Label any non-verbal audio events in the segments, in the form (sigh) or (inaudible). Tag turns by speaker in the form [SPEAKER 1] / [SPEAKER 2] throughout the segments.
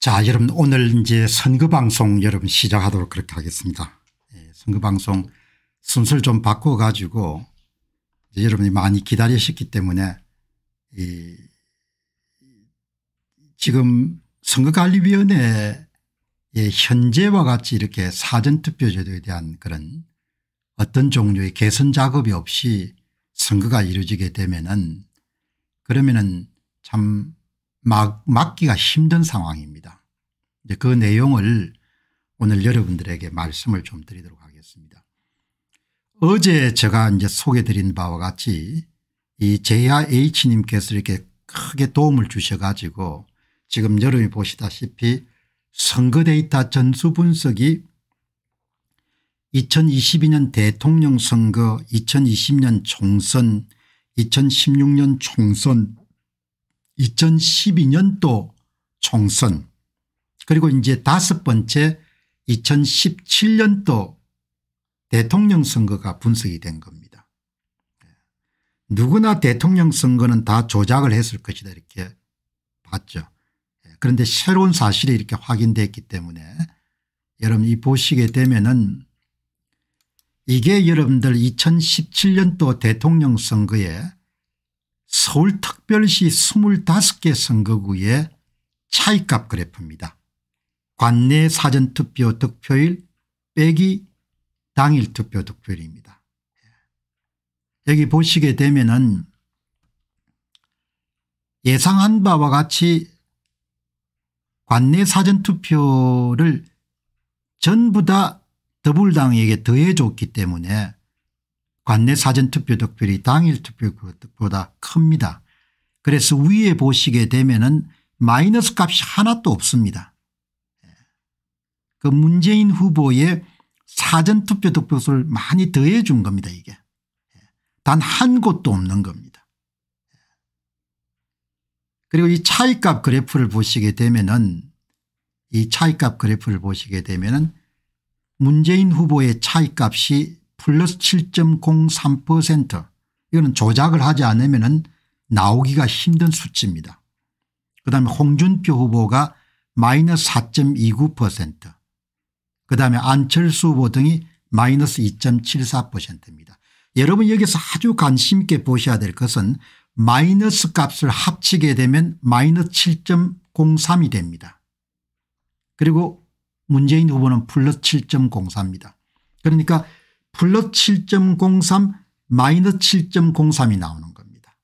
[SPEAKER 1] 자, 여러분 오늘 이제 선거방송 여러분 시작하도록 그렇게 하겠습니다. 예, 선거방송 순서를 좀 바꿔가지고 여러분이 많이 기다리셨기 때문에 이 지금 선거관리위원회의 현재와 같이 이렇게 사전투표제도에 대한 그런 어떤 종류의 개선 작업이 없이 선거가 이루어지게 되면은 그러면은 참 막, 막기가 힘든 상황입니다. 이제 그 내용을 오늘 여러분들에게 말씀을 좀 드리도록 하겠습니다. 어제 제가 이제 소개드린 바와 같이 이 제야 H님께서 이렇게 크게 도움을 주셔가지고 지금 여러분이 보시다시피 선거 데이터 전수 분석이 2022년 대통령 선거, 2020년 총선, 2016년 총선 2012년도 총선 그리고 이제 다섯 번째 2017년도 대통령 선거가 분석이 된 겁니다. 예. 누구나 대통령 선거는 다 조작을 했을 것이다 이렇게 봤죠. 예. 그런데 새로운 사실이 이렇게 확인됐기 때문에 여러분 이 보시게 되면은 이게 여러분들 2017년도 대통령 선거에 서울특별시 25개 선거구의 차이값 그래프입니다. 관내 사전투표 득표일 빼기 당일 투표 득표일입니다 여기 보시게 되면은 예상한 바와 같이 관내 사전투표를 전부 다 더불당에게 더해줬기 때문에 관내 사전투표 득표율이 당일 투표보다 큽니다. 그래서 위에 보시게 되면은 마이너스 값이 하나도 없습니다. 그 문재인 후보의 사전투표 득표수를 많이 더해 준 겁니다 이게. 단 한 곳도 없는 겁니다. 그리고 이 차이값 그래프를 보시게 되면은 이 차이값 그래프를 보시게 되면은 문재인 후보의 차이값이 플러스 7.03% 이거는 조작을 하지 않으면 은 나오기가 힘든 수치입니다. 그다음에 홍준표 후보가 마이너스 4.29% 그다음에 안철수 후보 등이 마이너스 2.74%입니다. 여러분 여기서 아주 관심 있게 보셔야 될 것은 마이너스 값을 합치게 되면 마이너스 7.03이 됩니다. 그리고 문재인 후보는 플러스 7.04입니다. 그러니까 플러스 7.03 마이너스 7.03이 나오는 겁니다.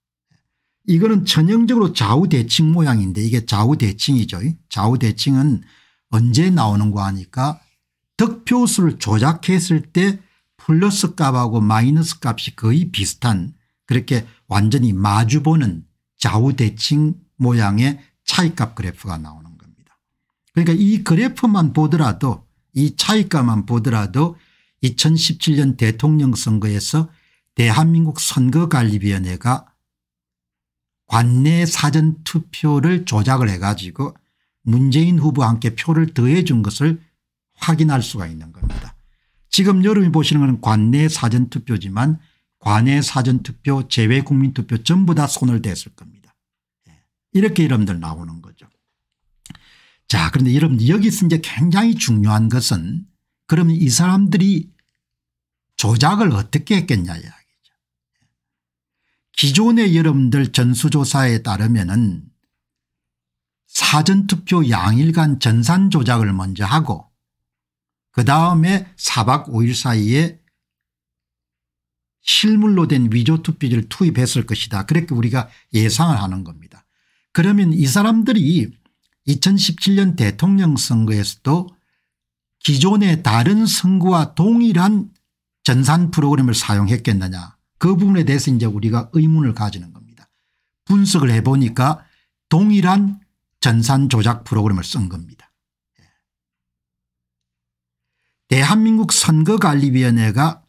[SPEAKER 1] 이거는 전형적으로 좌우대칭 모양인데 이게 좌우대칭이죠. 좌우대칭은 언제 나오는거 하니까 득표수를 조작했을 때 플러스 값하고 마이너스 값이 거의 비슷한 그렇게 완전히 마주보는 좌우대칭 모양의 차이값 그래프가 나오는 겁니다. 그러니까 이 그래프만 보더라도 이 차이값만 보더라도 2017년 대통령 선거에서 대한민국 선거관리위원회가 관내 사전투표를 조작을 해가지고 문재인 후보와 함께 표를 더해 준 것을 확인할 수가 있는 겁니다. 지금 여러분이 보시는 것은 관내 사전투표지만 관내 사전투표 제외 국민투표 전부 다 손을 댔을 겁니다. 예. 이렇게 여러분들 나오는 거죠. 자 그런데 여러분 여기서 이제 굉장히 중요한 것은 그러면 이 사람들이 조작을 어떻게 했겠냐 이야기죠. 기존의 여러분들 전수조사에 따르면 은 사전투표 양일간 전산 조작을 먼저 하고 그다음에 4박 5일 사이에 실물로 된 위조투표지를 투입했을 것이다. 그렇게 우리가 예상을 하는 겁니다. 그러면 이 사람들이 2017년 대통령 선거에서도 기존의 다른 선거와 동일한 전산 프로그램을 사용했겠느냐 그 부분에 대해서 이제 우리가 의문을 가지는 겁니다. 분석을 해보니까 동일한 전산 조작 프로그램을 쓴 겁니다. 예. 대한민국 선거관리위원회가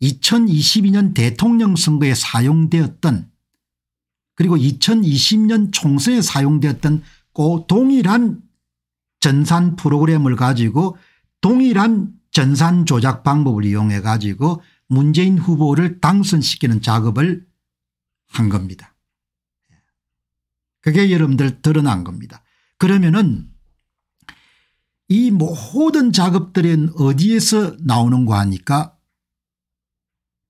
[SPEAKER 1] 2022년 대통령 선거에 사용되었던 그리고 2020년 총선에 사용되었던 고 동일한 전산 프로그램을 가지고 동일한 전산 조작 방법을 이용해 가지고 문재인 후보를 당선시키는 작업을 한 겁니다. 그게 여러분들 드러난 겁니다. 그러면은 이 모든 작업들은 어디에서 나오는가 하니까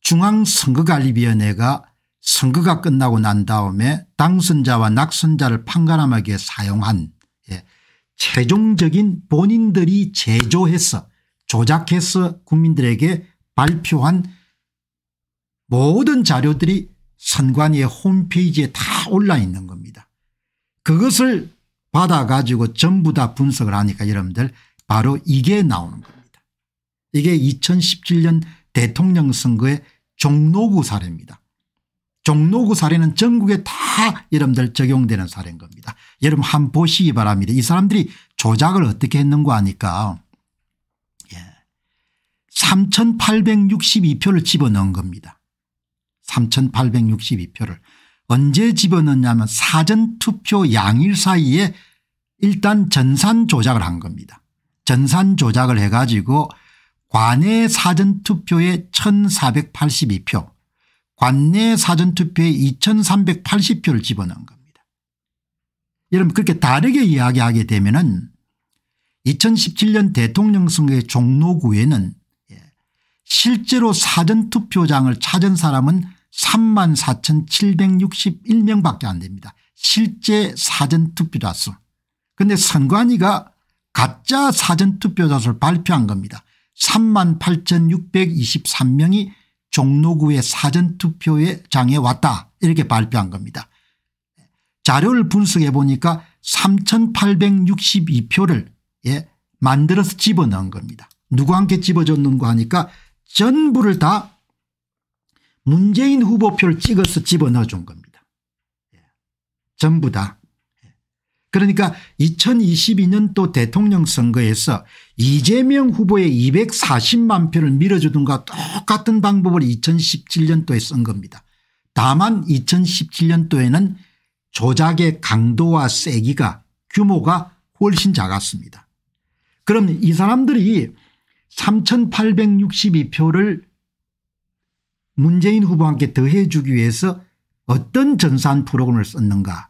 [SPEAKER 1] 중앙선거관리위원회가 선거가 끝나고 난 다음에 당선자와 낙선자를 판가름하기 사용한 예, 최종적인 본인들이 제조해서 조작해서 국민들에게 발표한 모든 자료들이 선관위의 홈페이지에 다 올라 있는 겁니다. 그것을 받아가지고 전부 다 분석을 하니까 여러분들 바로 이게 나오는 겁니다. 이게 2017년 대통령 선거의 종로구 사례입니다. 종로구 사례는 전국에 다 여러분들 적용되는 사례인 겁니다. 여러분 한번 보시기 바랍니다. 이 사람들이 조작을 어떻게 했는가 하니까 3,862표를 집어넣은 겁니다. 3,862표를. 언제 집어넣냐면 사전투표 양일 사이에 일단 전산 조작을 한 겁니다. 전산 조작을 해가지고 관내 사전투표에 1482표 관내 사전투표에 2380표를 집어넣은 겁니다. 여러분 그렇게 다르게 이야기하게 되면 은 2017년 대통령 선거의 종로구에는 실제로 사전투표장을 찾은 사람은 3만 4,761명밖에 안 됩니다. 실제 사전투표자 수. 그런데 선관위가 가짜 사전투표자 수를 발표한 겁니다. 3만 8,623명이 종로구의 사전투표 장에 왔다 이렇게 발표한 겁니다. 자료를 분석해 보니까 3,862표를 예, 만들어서 집어넣은 겁니다. 누구한테 집어줬는가 하니까 전부를 다 문재인 후보표를 찍어서 집어넣어 준 겁니다. 예. 전부 다. 예. 그러니까 2022년도 대통령 선거에서 이재명 후보의 240만 표를 밀어주든가 똑같은 방법을 2017년도에 쓴 겁니다. 다만 2017년도에는 조작의 강도와 세기가 규모가 훨씬 작았습니다. 그럼 이 사람들이 3,862표를 문재인 후보한테 더해주기 위해서 어떤 전산 프로그램을 썼는가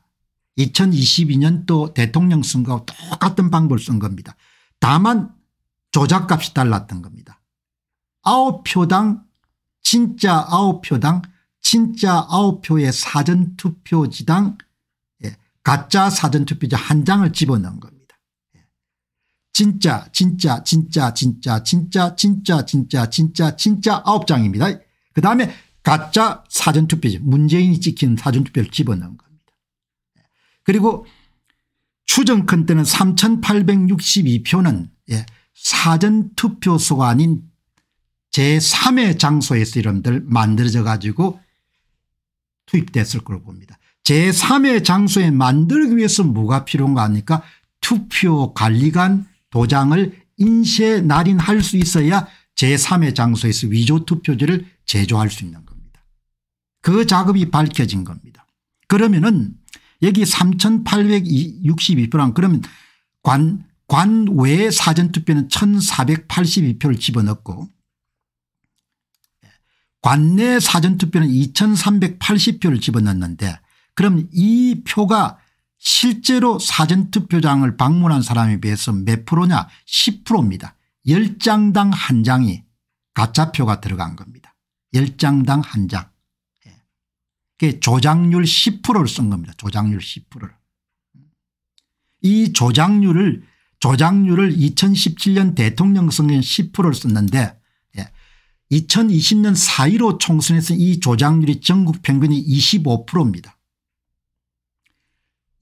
[SPEAKER 1] 2 0 2 2년또 대통령 선거와 똑같은 방법을 쓴 겁니다. 다만 조작값이 달랐던 겁니다. 9표당 진짜 9표당 진짜 9표의 사전투표지당 예, 가짜 사전투표지 한 장을 집어넣은 것. 진짜 진짜 진짜 진짜 진짜 진짜 진짜 진짜 진짜 아홉 장입니다. 그다음에 가짜 사전투표지 문재인이 찍힌 사전투표를 집어넣은 겁니다. 그리고 추정컨 때는 3862표는 예, 사전투표소가 아닌 제3의 장소에서 이름들 만들어져 가지고 투입됐을 걸 봅니다. 제3의 장소에 만들기 위해서 뭐가 필요한 거 아닙니까 투표관리관 도장을 인쇄 날인할 수 있어야 제3의 장소에서 위조 투표지를 제조할 수 있는 겁니다. 그 작업이 밝혀진 겁니다. 그러면은 여기 3862프랑 그러면 관, 관외 사전투표는 1482표를 집어넣고 관내 사전투표는 2380표를 집어넣는데 그럼 이 표가 실제로 사전투표장을 방문한 사람에 비해서 몇 프로냐 10%입니다. 10장당 한장이 가짜표가 들어간 겁니다. 10장당 한장 예. 조작률 10%를 쓴 겁니다. 조작률 10%를. 이 조작률을 조작률을 2017년 대통령 선거에 10%를 썼는데 2020년 예. 4.15 총선에서 이 조작률이 전국 평균이 25%입니다.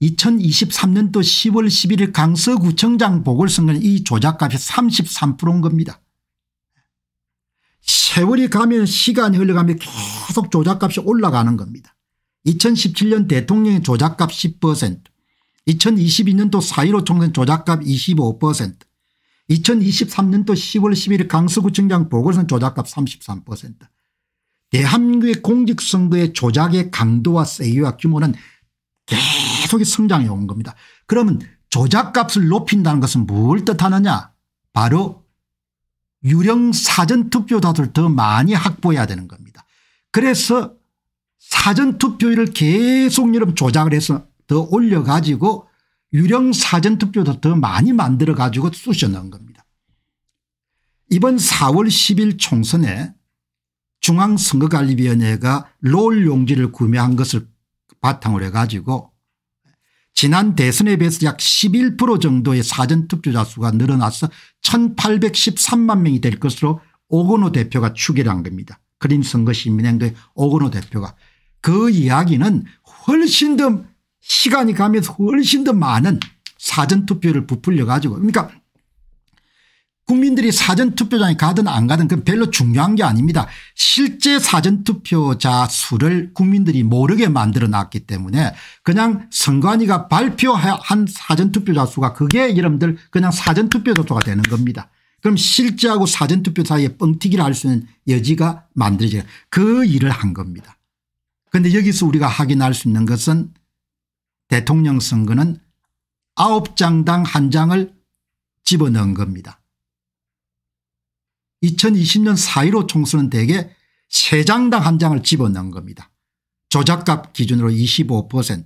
[SPEAKER 1] 2023년도 10월 11일 강서구청장 보궐선거는 이 조작값이 33%인 겁니다. 세월이 가면 시간이 흘러가면 계속 조작값이 올라가는 겁니다. 2017년 대통령의 조작값 10% 2022년도 4.15 총선 조작값 25% 2023년도 10월 11일 강서구청장 보궐선 조작값 33% 대한민국의 공직선거의 조작의 강도와 세기와 규모는 계속 계속 성장해 온 겁니다. 그러면 조작값을 높인다는 것은 뭘 뜻하느냐 바로 유령 사전투표다들더 많이 확보해야 되는 겁니다. 그래서 사전투표율을 계속 여러분 조작을 해서 더 올려가지고 유령 사전투표도 더 많이 만들어 가지고 쑤셔 넣은 겁니다. 이번 4월 10일 총선에 중앙선거관리위원회가 롤 용지를 구매한 것을 바탕으로 해가지고 지난 대선에 비해서 약 11% 정도의 사전투표자 수가 늘어나서 1813만 명이 될 것으로 오건호 대표가 추계를 한 겁니다. 그림 선거시민행도의 오건호 대표가. 그 이야기는 훨씬 더 시간이 가면서 훨씬 더 많은 사전투표를 부풀려 가지고 그러니까 국민들이 사전투표장에 가든 안 가든 그 별로 중요한 게 아닙니다. 실제 사전투표자 수를 국민들이 모르게 만들어 놨기 때문에 그냥 선관위가 발표한 사전투표자 수가 그게 여러분들 그냥 사전투표자 수가 되는 겁니다. 그럼 실제하고 사전투표 사이에 뻥튀기를 할 수 있는 여지가 만들어져요. 그 일을 한 겁니다. 그런데 여기서 우리가 확인할 수 있는 것은 대통령 선거는 아홉 장당 한 장을 집어넣은 겁니다. 2020년 4.15 총선은 대개 3장당 한 장을 집어넣은 겁니다. 조작값 기준으로 25%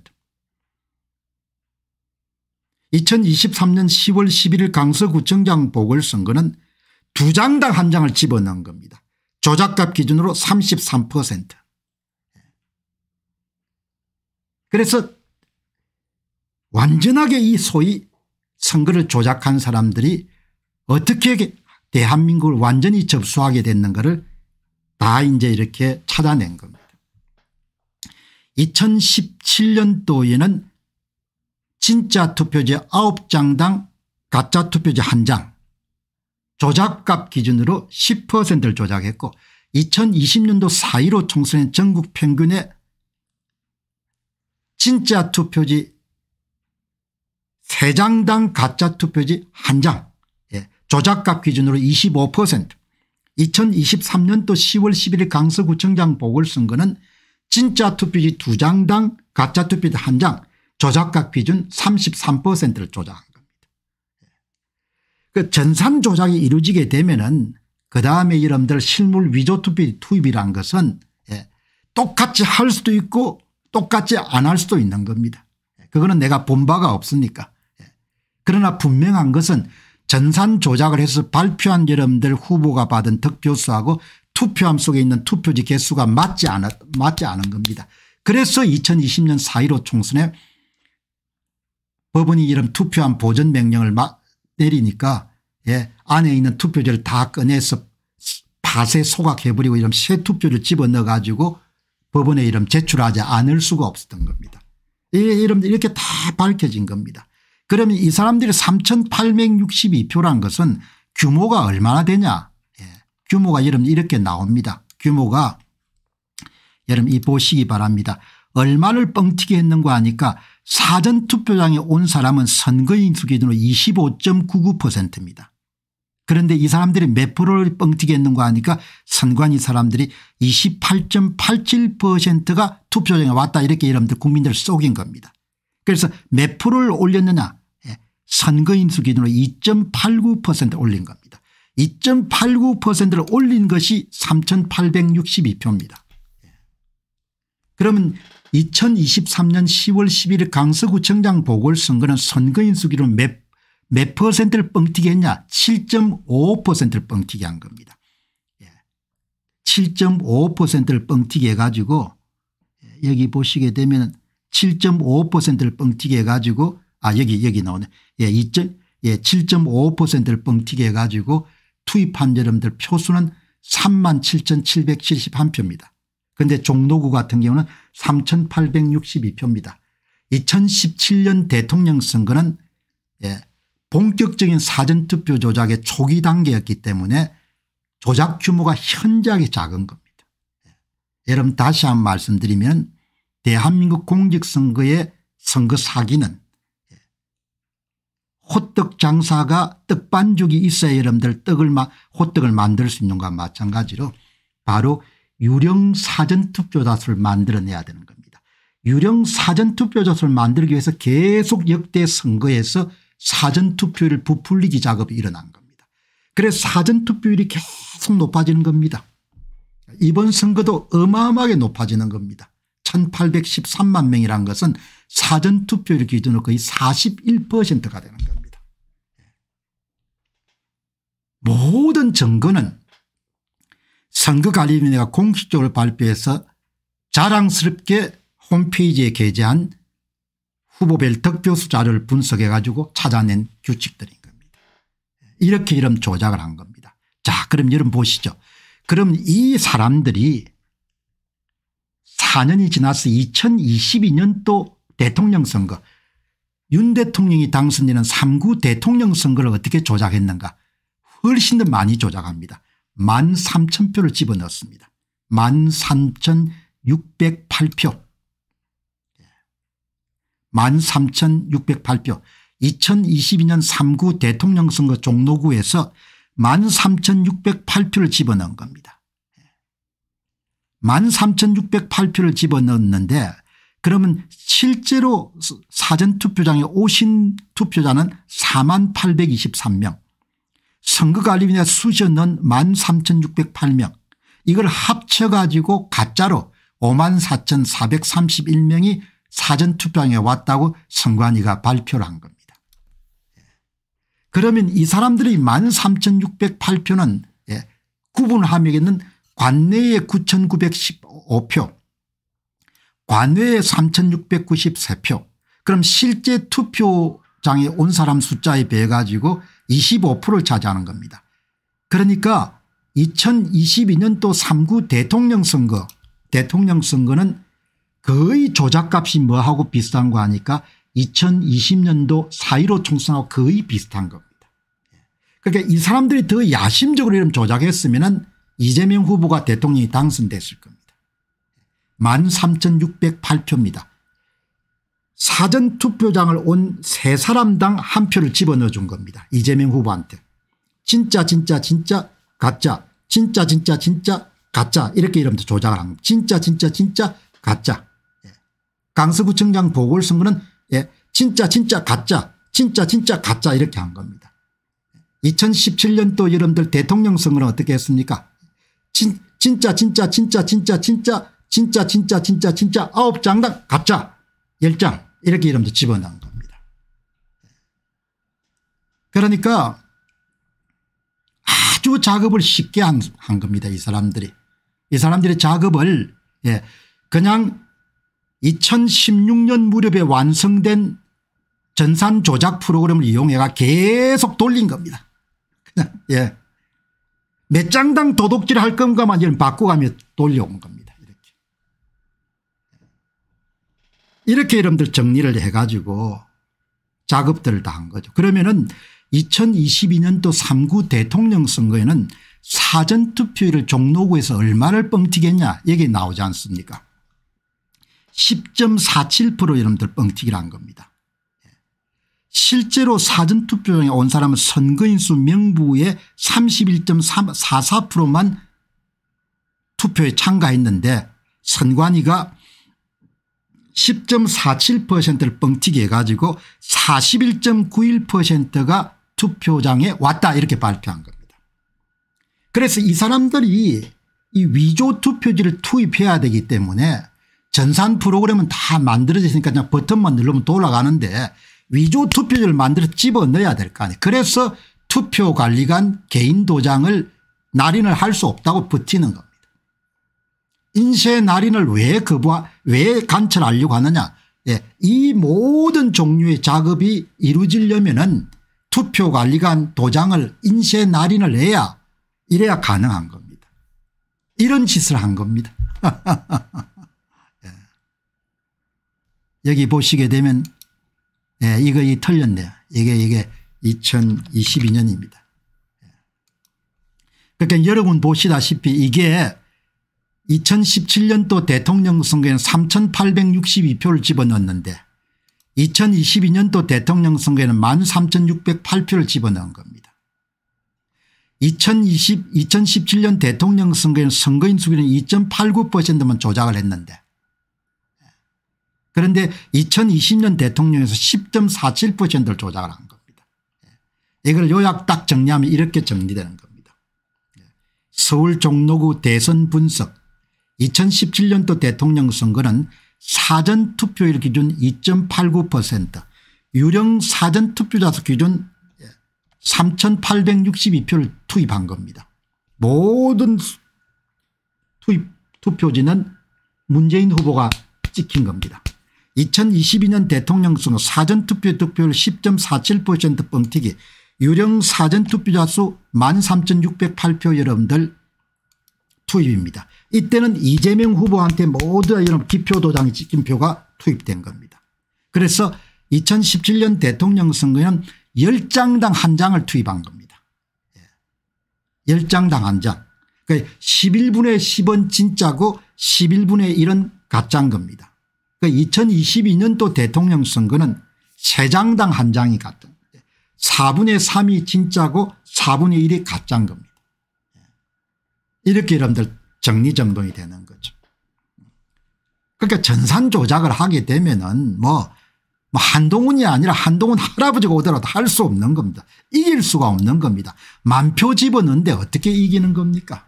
[SPEAKER 1] 2023년 10월 11일 강서구청장 보궐선거는 2 장당 한 장을 집어넣은 겁니다. 조작값 기준으로 33% 그래서 완전하게 이 소위 선거를 조작한 사람들이 어떻게 대한민국을 완전히 접수하게 됐는 것을 다 이제 이렇게 찾아낸 겁니다. 2017년도에는 진짜 투표제 9장당 가짜 투표제 1장 조작값 기준으로 10%를 조작했고 2020년도 4.15 총선의 전국 평균의 진짜 투표지 3장당 가짜 투표지 1장 조작값 기준으로 25% 2023년도 10월 11일 강서구청장 보궐선거는 진짜 투표지 2장당 가짜 투표지 1장 조작값 기준 33%를 조작한 겁니다. 예. 그 전산 조작이 이루어지게 되면은 그 다음에 여러분들 실물 위조 투표지 투입이란 것은 예, 똑같이 할 수도 있고 똑같이 안 할 수도 있는 겁니다. 예, 그거는 내가 본 바가 없으니까. 예. 그러나 분명한 것은 전산 조작을 해서 발표한 여러분들 후보가 받은 득표수하고 투표함 속에 있는 투표지 개수가 맞지 않아 맞지 않은 겁니다. 그래서 2020년 4.15 총선에 법원이 이런 투표함 보전 명령을 내리니까 예, 안에 있는 투표지를 다 꺼내서 밭에 소각해버리고 이런 새 투표를 집어넣어 가지고 법원에 이름 제출하지 않을 수가 없었던 겁니다. 이름 이렇게 다 밝혀진 겁니다. 그러면 이 사람들이 3862표란 것은 규모가 얼마나 되냐 예. 규모가 여러분 이렇게 나옵니다. 규모가 여러분 이 보시기 바랍니다. 얼마를 뻥튀기 했는가 하니까 사전투표장에 온 사람은 선거인 수 기준으로 25.99%입니다. 그런데 이 사람들이 몇 프로를 뻥튀기 했는가 하니까 선관위 사람들이 28.87%가 투표장에 왔다 이렇게 여러분들 국민들 속인 겁니다. 그래서 몇 프로를 올렸느냐 예, 선거인수 기준으로 2.89% 올린 겁니다. 2.89%를 올린 것이 3862표입니다. 예. 그러면 2023년 10월 11일 강서구청장 보궐선거는 선거인수 기준 몇, 몇 퍼센트를 뻥튀기 했냐 7.5%를 뻥튀기 한 겁니다. 7.5%를 예. 뻥튀기 해가지고 여기 보시게 되면 7.5%를 뻥튀기 해가지고 아 여기 여기 나오네. 예, 예, 7 5를 뻥튀기 해가지고 투입한 여러분들 표수는 37,771표입니다. 그런데 종로구 같은 경우는 3,862표입니다. 2017년 대통령 선거는 예, 본격적인 사전투표 조작의 초기 단계였기 때문에 조작 규모가 현저하게 작은 겁니다. 예. 여러분 다시 한번 말씀드리면 대한민국 공직선거의 선거 사기는 호떡 장사가 떡반죽이 있어야 여러분들 떡을 마, 호떡을 만들 수 있는 것과 마찬가지로 바로 유령 사전투표자수를 만들어내야 되는 겁니다. 유령 사전투표자수를 만들기 위해서 계속 역대 선거에서 사전투표율 부풀리기 작업이 일어난 겁니다. 그래서 사전투표율이 계속 높아지는 겁니다. 이번 선거도 어마어마하게 높아지는 겁니다. 1813만 명이란 것은 사전투표를 기준으로 거의 41%가 되는 겁니다. 예. 모든 증거는 선거관리위원회가 공식적으로 발표해서 자랑스럽게 홈페이지에 게재한 후보별 득표수 자료를 분석해 가지고 찾아낸 규칙들인 겁니다. 이렇게 이런 조작을 한 겁니다. 자 그럼 여러분 보시죠. 그럼 이 사람들이 4년이 지나서 2022년도 대통령 선거 윤 대통령이 당선되는 3구 대통령 선거를 어떻게 조작했는가 훨씬 더 많이 조작합니다. 1만 3천 표를 집어넣었습니다. 1만 3천 608표 1만 3천 608표 2022년 3구 대통령 선거 종로구에서 1만 3천 608표를 집어넣은 겁니다. 13,608표를 집어넣었는데 그러면 실제로 사전투표장에 오신 투표자는 4만 823명 선거관리위원회 수시는 13,608명 이걸 합쳐가지고 가짜로 5만 4,431명이 사전투표장에 왔다고 선관위가 발표를 한 겁니다. 예. 그러면 이 사람들이 13,608표는 예, 구분함에있는 관내에 9915표 관외에 3693표 그럼 실제 투표장에 온 사람 숫자에 비해 가지고 25%를 차지하는 겁니다. 그러니까 2022년도 3구 대통령 선거 대통령 선거는 거의 조작값이 뭐하고 비슷한 거 하니까 2020년도 4.15 총선하고 거의 비슷한 겁니다. 그러니까 이 사람들이 더 야심적으로 이런 조작했으면 은 이재명 후보가 대통령이 당선됐을 겁니다. 13,608표입니다. 사전투표장을 온 세 사람당 한 표를 집어넣어 준 겁니다. 이재명 후보한테. 진짜 진짜 진짜 가짜 진짜 진짜 진짜 가짜 이렇게 이름도 조작을 한 겁니다. 진짜 진짜 진짜 가짜. 예. 강서구청장 보궐선거는 예. 진짜 진짜 가짜 진짜 진짜 가짜 이렇게 한 겁니다. 2017년도 여러분들 대통령 선거는 어떻게 했습니까 진, 진짜 진짜 진짜 진짜 진짜 진짜 진짜 진짜 진짜 아홉 장당 갑자 1 0장 이렇게 이름도 집어넣은 겁니다. 그러니까 아주 작업을 쉽게 한, 한 겁니다. 이 사람들이. 이 사람들의 작업을 예, 그냥 2016년 무렵에 완성된 전산 조작 프로그램을 이용해가 계속 돌린 겁니다. 그냥 예. 몇 장당 도둑질 할 건가만 이런 바꿔가며 돌려온 겁니다. 이렇게. 이렇게 여러분들 정리를 해가지고 작업들을 다 한 거죠. 그러면은 2022년도 3구 대통령 선거에는 사전투표율을 종로구에서 얼마를 뻥튀겠냐 여기 나오지 않습니까 10.47% 여러분들 뻥튀기를 한 겁니다. 실제로 사전투표장에 온 사람은 선거인수 명부의 31.44%만 투표에 참가했는데 선관위가 10.47%를 뻥튀기 해가지고 41.91%가 투표장에 왔다 이렇게 발표한 겁니다. 그래서 이 사람들이 이 위조 투표지를 투입해야 되기 때문에 전산 프로그램은 다 만들어져 있으니까 그냥 버튼만 누르면 돌아가는데 위조 투표지를 만들어 집어넣어야 될 거 아니에요. 그래서 투표관리관 개인 도장을 날인을 할 수 없다고 버티는 겁니다. 인쇄 날인을 왜 거부하 왜간철하려고 하느냐 예, 이 모든 종류의 작업이 이루어지려면 은 투표관리관 도장을 인쇄 날인을 해야 이래야 가능한 겁니다. 이런 짓을 한 겁니다. (laughs) 예. 여기 보시게 되면 예, 이거 이 틀렸네요. 이게 이게 2022년입니다. 예. 그러니까 여러분 보시다시피 이게 2017년도 대통령 선거에는 3862표를 집어넣었는데 2022년도 대통령 선거에는 13608표를 집어넣은 겁니다. 2020, 2017년 대통령 선거에는 선거인 수기는 2.89%만 조작을 했는데 그런데 2020년 대통령에서 10.47%를 조작을 한 겁니다. 예. 이걸 요약 딱 정리하면 이렇게 정리되는 겁니다. 예. 서울 종로구 대선 분석 2017년도 대통령 선거는 사전 투표율 기준 2.89% 유령 사전 투표자 기준 3862표를 예, 투입한 겁니다. 모든 투입 투표지는 문재인 후보가 찍힌 겁니다. 2022년 대통령 선거 사전투표 득표율 10.47% 뻥튀기 유령 사전투표자 수 13,608표 여러분들 투입입니다. 이때는 이재명 후보한테 모두 여러기표도장 찍힌 표가 투입된 겁니다. 그래서 2017년 대통령 선거에는 10장당 한 장을 투입한 겁니다. 10장당 예. 한 장. 그러니까 11분의 10은 진짜고 11분의 1은 가짜인 겁니다. 그 2022년도 대통령 선거는 세 장당 한 장이 같은 4분의 3이 진짜고 4분의 1이 가짜인 겁니다. 예. 이렇게 여러분들 정리정돈이 되는 거죠. 그러니까 전산 조작을 하게 되면은 뭐, 뭐 한동훈이 아니라 한동훈 할아버지가 오더라도 할 수 없는 겁니다. 이길 수가 없는 겁니다. 만표 집어넣는데 어떻게 이기는 겁니까?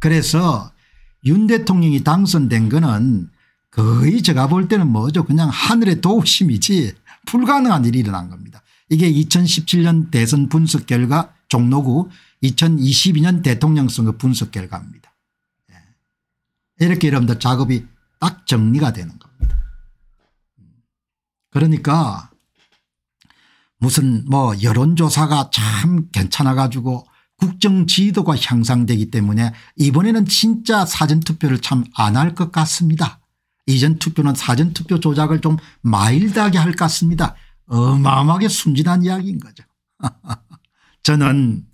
[SPEAKER 1] 그래서 윤 대통령이 당선된 거는 거의 제가 볼 때는 뭐죠 그냥 하늘의 도우심이지 불가능한 일이 일어난 겁니다. 이게 2017년 대선 분석 결과 종로구 2022년 대통령 선거 분석 결과입니다. 예. 이렇게 여러분들 작업이 딱 정리가 되는 겁니다. 그러니까 무슨 뭐 여론조사가 참 괜찮아 가지고 국정 지도가 향상되기 때문에 이번에는 진짜 사전투표를 참 안 할 것 같습니다. 이전 투표는 사전 투표 조작을 좀 마일드하게 할 것 같습니다. 어마어마하게 순진한 이야기인 거죠. (laughs) 저는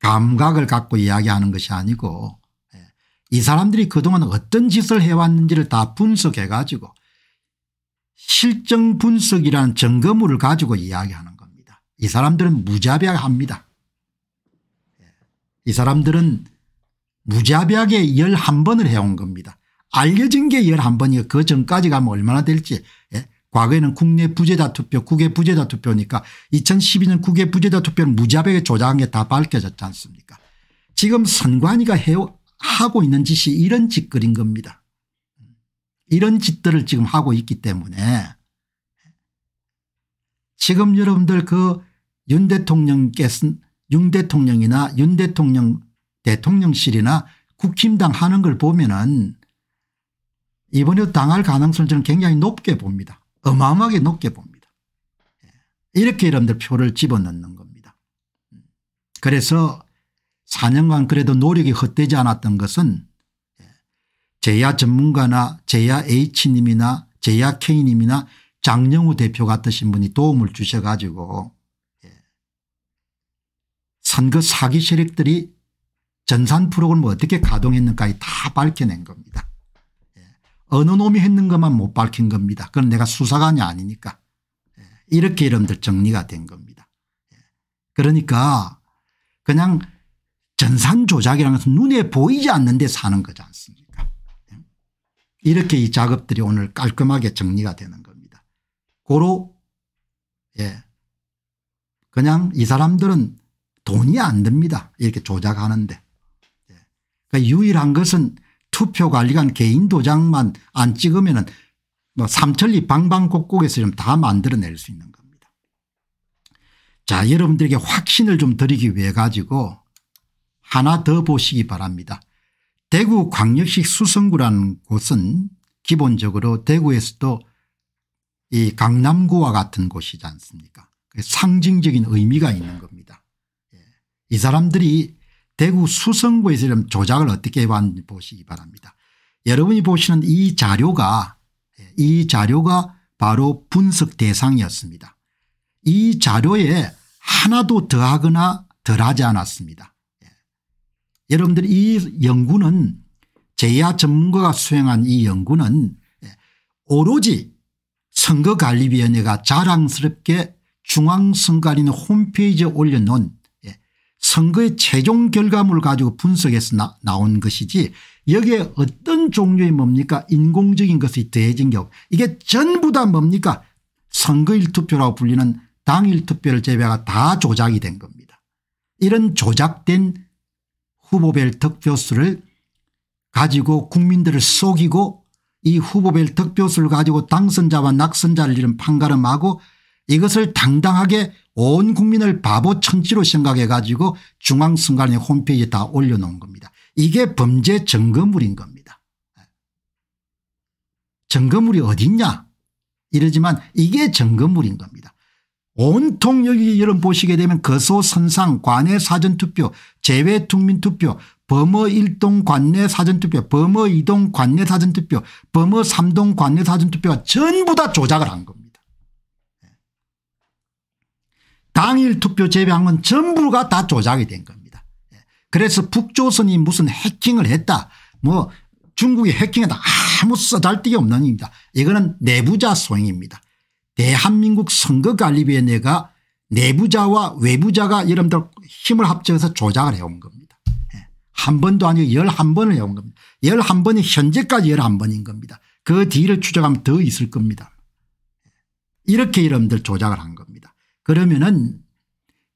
[SPEAKER 1] 감각을 갖고 이야기하는 것이 아니고 예, 이 사람들이 그동안 어떤 짓을 해왔는지를 다 분석해 가지고 실정 분석이라는 점검물을 가지고 이야기하는 겁니다. 이 사람들은 무자비합니다. 예, 이 사람들은 무자비하게 11번을 해온 겁니다. 알려진 게 11번이고 그 전까지 가면 얼마나 될지 예? 과거에는 국내 부재자 투표 국외 부재자 투표니까 2012년 국외 부재자 투표는 무자백에 조작한 게 다 밝혀졌지 않습니까 지금 선관위가 해오, 하고 있는 짓이 이런 짓거린 겁니다. 이런 짓들을 지금 하고 있기 때문에 지금 여러분들 그 윤 대통령께서 윤 대통령이나 윤 대통령 대통령실이나 국힘당 하는 걸 보면은 이번에도 당할 가능성을 저는 굉장히 높게 봅니다. 어마어마하게 높게 봅니다. 예. 이렇게 여러분들 표를 집어넣는 겁니다. 음. 그래서 4년간 그래도 노력이 헛되지 않았던 것은 예. 제야 전문가나 제야 H님이나 제야 K님이나 장영우 대표 같으신 분이 도움을 주셔가지고 예. 선거 사기 세력들이 전산 프로그램을 어떻게 가동했는가다 밝혀낸 겁니다. 어느 놈이 했는것만못 밝힌 겁니다. 그건 내가 수사관이 아니니까. 예, 이렇게 여러분들 정리가 된 겁니다. 예, 그러니까 그냥 전산 조작이라는 것은 눈에 보이지 않는데 사는 거지 않습니까 예, 이렇게 이 작업들이 오늘 깔끔하게 정리가 되는 겁니다. 고로 예 그냥 이 사람들은 돈이 안 듭니다. 이렇게 조작하는데. 예. 그러니까 유일한 것은 투표관리관 개인 도장만 안 찍으면 뭐 삼천리 방방곡곡에서 좀 다 만들어낼 수 있는 겁니다. 자 여러분들에게 확신을 좀 드리기 위해 가지고 하나 더 보시기 바랍니다. 대구 광역시 수성구라는 곳은 기본적으로 대구에서도 이 강남구와 같은 곳이지 않습니까 상징적인 의미가 있는 겁니다. 예. 이 사람들이 대구 수성구에서 이런 조작을 어떻게 해봤는지 보시기 바랍니다. 여러분이 보시는 이 자료가 예, 이 자료가 바로 분석 대상이었습니다. 이 자료에 하나도 더하거나 덜하지 않았습니다. 예. 여러분들 이 연구는 제야 전문가가 수행한 이 연구는 예, 오로지 선거관리위원회가 자랑스럽게 중앙선관위는 홈페이지에 올려놓은 선거의 최종 결과물 가지고 분석해서 나, 나온 것이지 여기에 어떤 종류의 뭡니까 인공적인 것이 더해진 경우 이게 전부 다 뭡니까 선거일 투표라고 불리는 당일 투표를 제외하고 다 조작이 된 겁니다. 이런 조작된 후보별 득표수를 가지고 국민들을 속이고 이 후보별 득표수를 가지고 당선자와 낙선자를 이런 판가름하고 이것을 당당하게 온 국민을 바보 천지로 생각해 가지고 중앙선관위 홈페이지에 다 올려놓은 겁니다. 이게 범죄 증거물인 겁니다. 증거물이 어딨냐 이러지만 이게 증거물인 겁니다. 온통 여기 여러분 보시게 되면 거소선상 관내 사전투표 재외특민투표 범어 1동 관내 사전투표 범어 2동 관내 사전투표 범어 3동 관내 사전투표가 전부 다 조작을 한 겁니다. 당일 투표 제외한건 전부가 다 조작이 된 겁니다. 그래서 북조선이 무슨 해킹을 했다 뭐 중국이 해킹에다 아무 써잘데기 없는 입니다. 이거는 내부자 소행입니다. 대한민국 선거관리위원회가 내부자와 외부자가 여러분들 힘을 합쳐서 조작을 해온 겁니다. 한 번도 아니고 열한 번을 해온 겁니다. 열한 번이 현재까지 열한 번인 겁니다. 그 뒤를 추적하면 더 있을 겁니다. 이렇게 여러분들 조작을 한 겁니다. 그러면은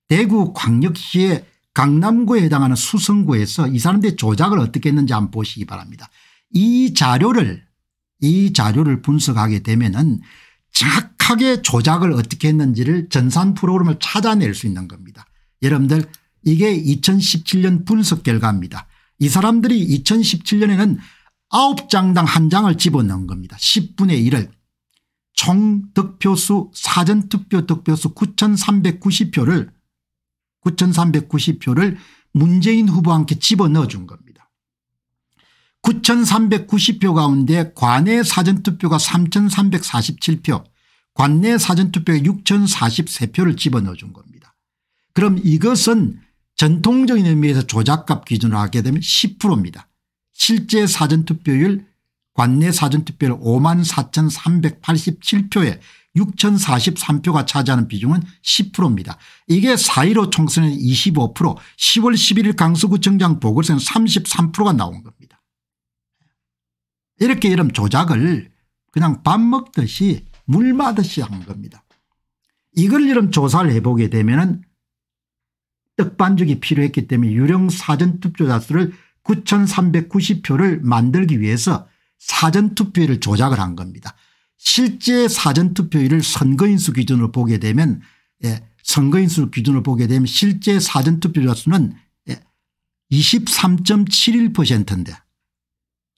[SPEAKER 1] 대구 광역시의 강남구에 해당하는 수성구에서 이 사람들의 조작을 어떻게 했는지 한번 보시기 바랍니다. 이 자료를 이 자료를 분석하게 되면은 정확하게 조작을 어떻게 했는지를 전산 프로그램을 찾아낼 수 있는 겁니다. 여러분들 이게 2017년 분석 결과입니다. 이 사람들이 2017년에는 9장당 1장을 집어넣은 겁니다. 10분의 1을 총 득표수 사전투표 득표수 9390표를 9390표를 문재인 후보한테 집어넣어 준 겁니다. 9390표 가운데 관내 사전투표가 3347표 관내 사전투표에 6043표를 집어넣어 준 겁니다. 그럼 이것은 전통적인 의미에서 조작값 기준으로 하게 되면 10%입니다. 실제 사전투표율 관내 사전투표를 5만 4,387표에 6,043표가 차지하는 비중은 10%입니다. 이게 4.15 총선의 25% 10월 11일 강서구청장 보궐선는 33%가 나온 겁니다. 이렇게 이런 조작을 그냥 밥 먹듯이 물 마듯이 한 겁니다. 이걸 이런 조사를 해보게 되면 떡반죽이 필요했기 때문에 유령 사전투표자 수를 9,390표를 만들기 위해서 사전투표율을 조작을 한 겁니다. 실제 사전투표율을 선거인수 기준으로 보게 되면 예, 선거인수 기준으로 보게 되면 실제 사전투표자 수는 23.71%인데 예,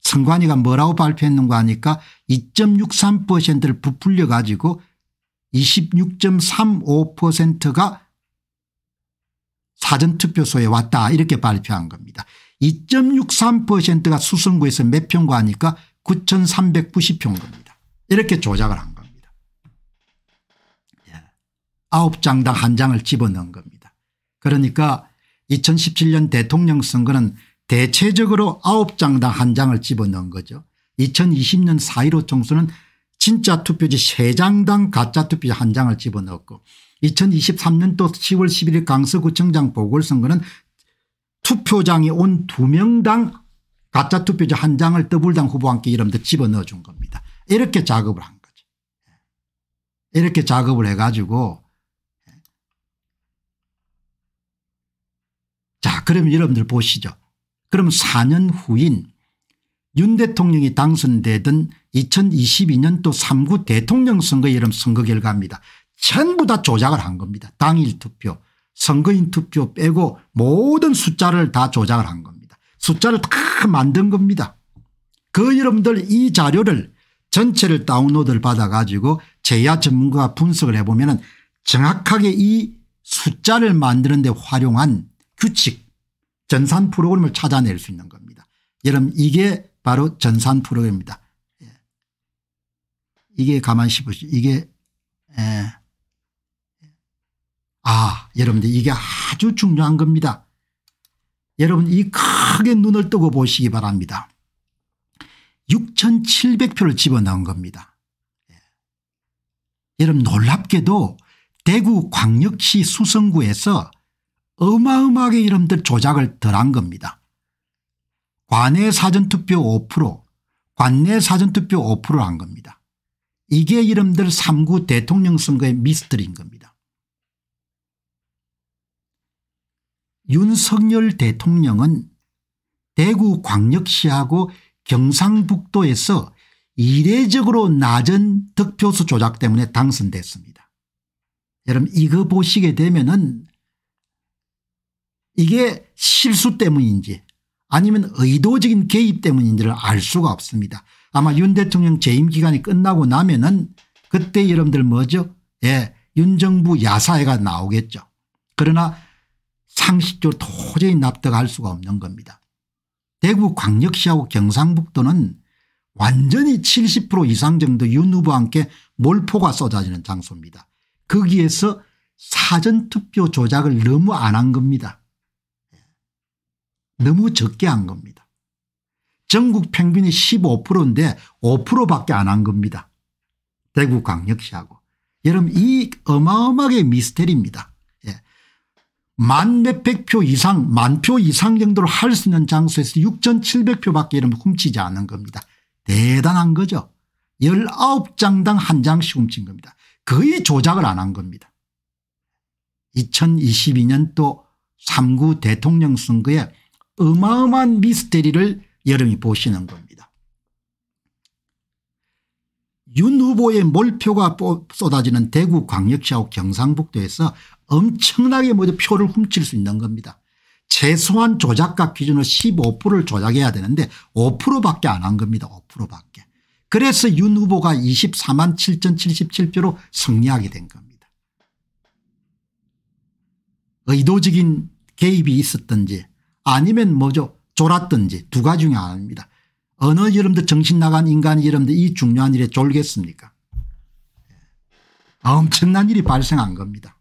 [SPEAKER 1] 선관위가 뭐라고 발표했는가 하니까 2.63%를 부풀려 가지고 26.35%가 사전투표소에 왔다 이렇게 발표한 겁니다. 2.63%가 수성구에서 몇 표인가 하니까 9390표인 겁니다. 이렇게 조작을 한 겁니다. 예. 아홉 장당 한 장을 집어넣은 겁니다. 그러니까 2017년 대통령 선거는 대체적으로 아홉 장당 한 장을 집어넣은 거죠. 2020년 4.15총수는 진짜 투표지 3장당 가짜 투표지 한장을 집어넣었고 2 0 2 3년또 10월 11일 강서구청장 보궐선거는 투표장에온두 명당 가짜 투표자 한 장을 더블당 후보와 함께 이름도 집어넣어 준 겁니다. 이렇게 작업을 한 거죠. 예. 이렇게 작업을 해가지고 예. 자 그러면 여러분들 보시죠. 그럼 4년 후인 윤 대통령이 당선되던 2022년도 3구 대통령 선거의 이런 선거 결과입니다. 전부 다 조작을 한 겁니다. 당일 투표 선거인 투표 빼고 모든 숫자를 다 조작을 한 겁니다. 숫자를 다 만든 겁니다. 그 여러분들 이 자료를 전체를 다운로드를 받아 가지고 제야 전문가가 분석을 해보면 은 정확하게 이 숫자를 만드는 데 활용한 규칙 전산 프로그램을 찾아낼 수 있는 겁니다. 여러분 이게 바로 전산 프로그램입니다. 예. 이게 가만히 보시시 이게 에. 예. 아 여러분들 이게 아주 중요한 겁니다. 여러분 이 크게 눈을 뜨고 보시기 바랍니다. 6,700표를 집어넣은 겁니다. 예. 여러분 놀랍게도 대구 광역시 수성구에서 어마어마하게 이름들 조작을 덜한 겁니다. 관내 사전투표 5% 관내 사전투표 5%를 한 겁니다. 이게 이름들 3구 대통령 선거의 미스터리인 겁니다. 윤석열 대통령은 대구 광역시하고 경상북도에서 이례적으로 낮은 득표수 조작 때문에 당선됐습니다. 여러분 이거 보시게 되면 은 이게 실수 때문인지 아니면 의도적인 개입 때문인지를 알 수가 없습니다. 아마 윤 대통령 재임 기간이 끝나고 나면 은 그때 여러분들 뭐죠? 예, 윤정부 야사회가 나오겠죠. 그러나 상식적으로 도저히 납득할 수가 없는 겁니다. 대구 광역시하고 경상북도는 완전히 70% 이상 정도 윤 후보와 함께 몰포가 쏟아지는 장소입니다. 거기에서 사전투표 조작을 너무 안 한 겁니다. 예. 너무 적게 한 겁니다. 전국 평균이 15%인데 5%밖에 안 한 겁니다. 대구 광역시하고. 여러분 이 어마어마하게 미스테리입니다. 만 몇 백 표 이상 만 표 이상 정도로 할 수 있는 장소에서 6,700표밖에 이러 훔치지 않은 겁니다. 대단한 거죠. 19장당 한 장씩 훔친 겁니다. 거의 조작을 안 한 겁니다. 2022년도 3구 대통령 선거에 어마어마한 미스테리를 여러분이 보시는 겁니다. 윤 후보의 몰표가 쏟아지는 대구 광역시하고 경상북도에서 엄청나게 모두 표를 훔칠 수 있는 겁니다. 최소한 조작가 기준으로 15%를 조작해야 되는데 5%밖에 안 한 겁니다. 5%밖에. 그래서 윤 후보가 24만 7,077표로 승리하게 된 겁니다. 의도적인 개입이 있었든지 아니면 뭐죠 졸았든지 두 가지 중에 하나입니다. 어느 여러분들 정신 나간 인간이 여러분들 이 중요한 일에 졸겠습니까? 예. 엄청난 일이 발생한 겁니다.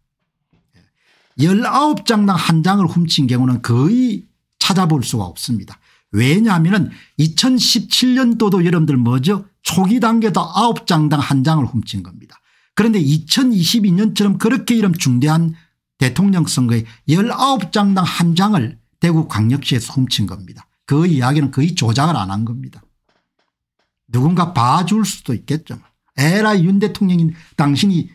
[SPEAKER 1] 19장당 한 장을 훔친 경우는 거의 찾아볼 수가 없습니다. 왜냐하면 2017년도도 여러분들 뭐죠 초기 단계도 9장당 한 장을 훔친 겁니다. 그런데 2022년처럼 그렇게 이런 중대한 대통령 선거에 19장당 한 장을 대구 광역시에서 훔친 겁니다. 그 이야기는 거의 조작을 안 한 겁니다. 누군가 봐줄 수도 있겠죠. 에라 윤 대통령인 당신이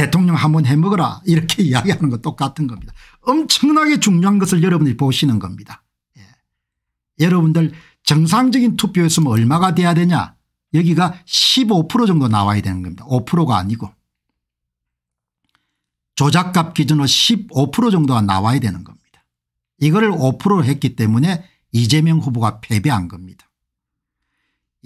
[SPEAKER 1] 대통령 한 번 해먹어라 이렇게 (laughs) 이야기하는 것 똑같은 겁니다. 엄청나게 중요한 것을 여러분들이 보시는 겁니다. 예. 여러분들 정상적인 투표였으면 얼마가 돼야 되냐 여기가 15% 정도 나와야 되는 겁니다. 5%가 아니고 조작값 기준으로 15% 정도가 나와야 되는 겁니다. 이거를 5%로 했기 때문에 이재명 후보가 패배한 겁니다.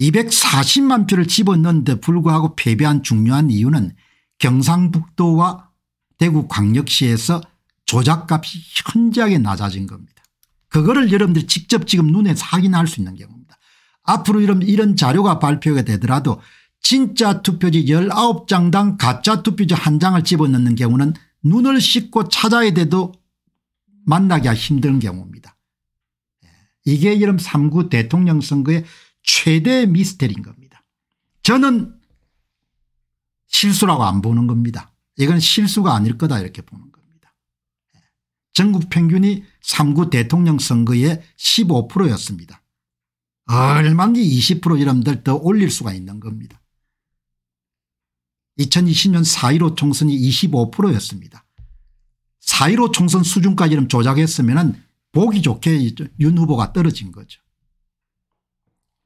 [SPEAKER 1] 240만 표를 집었는데 불구하고 패배한 중요한 이유는 경상북도와 대구 광역시에서 조작값이 현저하게 낮아진 겁니다. 그거를 여러분들이 직접 지금 눈에 확인할 수 있는 경우입니다. 앞으로 이런, 이런 자료가 발표가 되더라도 진짜 투표지 19장당 가짜 투표지 한 장을 집어넣는 경우는 눈을 씻고 찾아야 돼도 만나기가 힘든 경우입니다. 예. 이게 여름 3구 대통령 선거의 최대 미스터리인 겁니다. 저는 실수라고 안 보는 겁니다. 이건 실수가 아닐 거다 이렇게 보는 겁니다. 예. 전국 평균이 3구 대통령 선거의 15%였습니다. 얼마든지 20% 이름들 더 올릴 수가 있는 겁니다. 2020년 4.15 총선이 25%였습니다. 4.15 총선 수준까지 는 조작했으면 보기 좋게 윤 후보가 떨어진 거죠.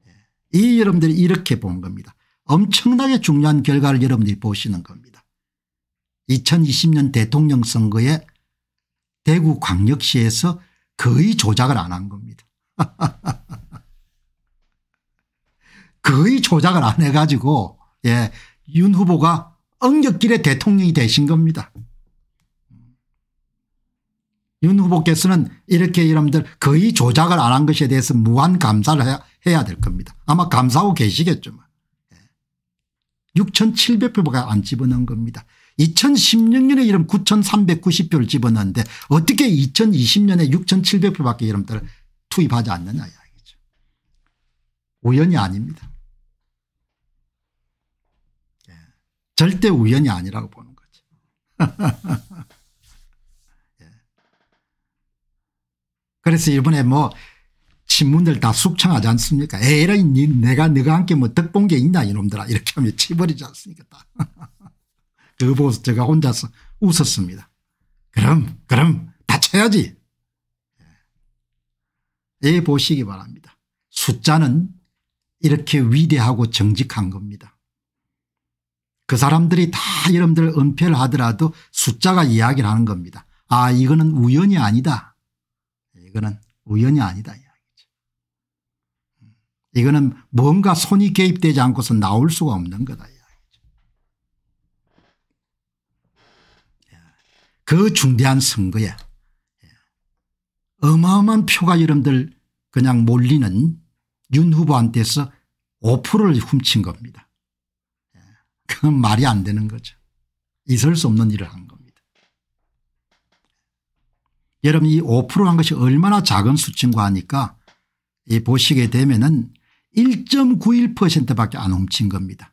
[SPEAKER 1] 예. 이 여러분들이 이렇게 본 겁니다. 엄청나게 중요한 결과를 여러분들이 보시는 겁니다. 2020년 대통령 선거에 대구 광역시에서 거의 조작을 안 한 겁니다. (laughs) 거의 조작을 안 해가지고 예, 윤 후보가 엉겼길에 대통령이 되신 겁니다. 윤 후보께서는 이렇게 여러분들 거의 조작을 안 한 것에 대해서 무한 감사를 해야, 될 겁니다. 아마 감사하고 계시겠죠 뭐. 6,700표가 안 집어넣은 겁니다. 2016년에 이름 9,390표를 집어넣는데 어떻게 2020년에 6,700표밖에 이름들 투입하지 않느냐 이야기죠. 우연이 아닙니다. 예. 절대 우연이 아니라고 보는 거죠. (laughs) 예. 그래서 이번에 뭐 신문들 다 숙청하지 않습니까 에라이 내가 너가 함께 뭐 덕본 게 있나 이놈들아 이렇게 하면 치버리지 않습니까 다. (laughs) 그거 보고 제가 혼자서 웃었습니다. 그럼 그럼 다쳐야지. 예. 예 보시기 바랍니다. 숫자는 이렇게 위대하고 정직한 겁니다. 그 사람들이 다 여러분들 은폐를 하더라도 숫자가 이야기를 하는 겁니다. 아 이거는 우연이 아니다. 이거는 우연이 아니다. 이거는 뭔가 손이 개입되지 않고서 나올 수가 없는 거다. 예. 그 중대한 선거에 어마어마한 표가 여러분들 그냥 몰리는 윤 후보한테서 5%를 훔친 겁니다. 예. 그건 말이 안 되는 거죠. 있을 수 없는 일을 한 겁니다. 여러분 이 5%한 것이 얼마나 작은 수치인가 하니까 이 보시게 되면은 1.91%밖에 안 훔친 겁니다.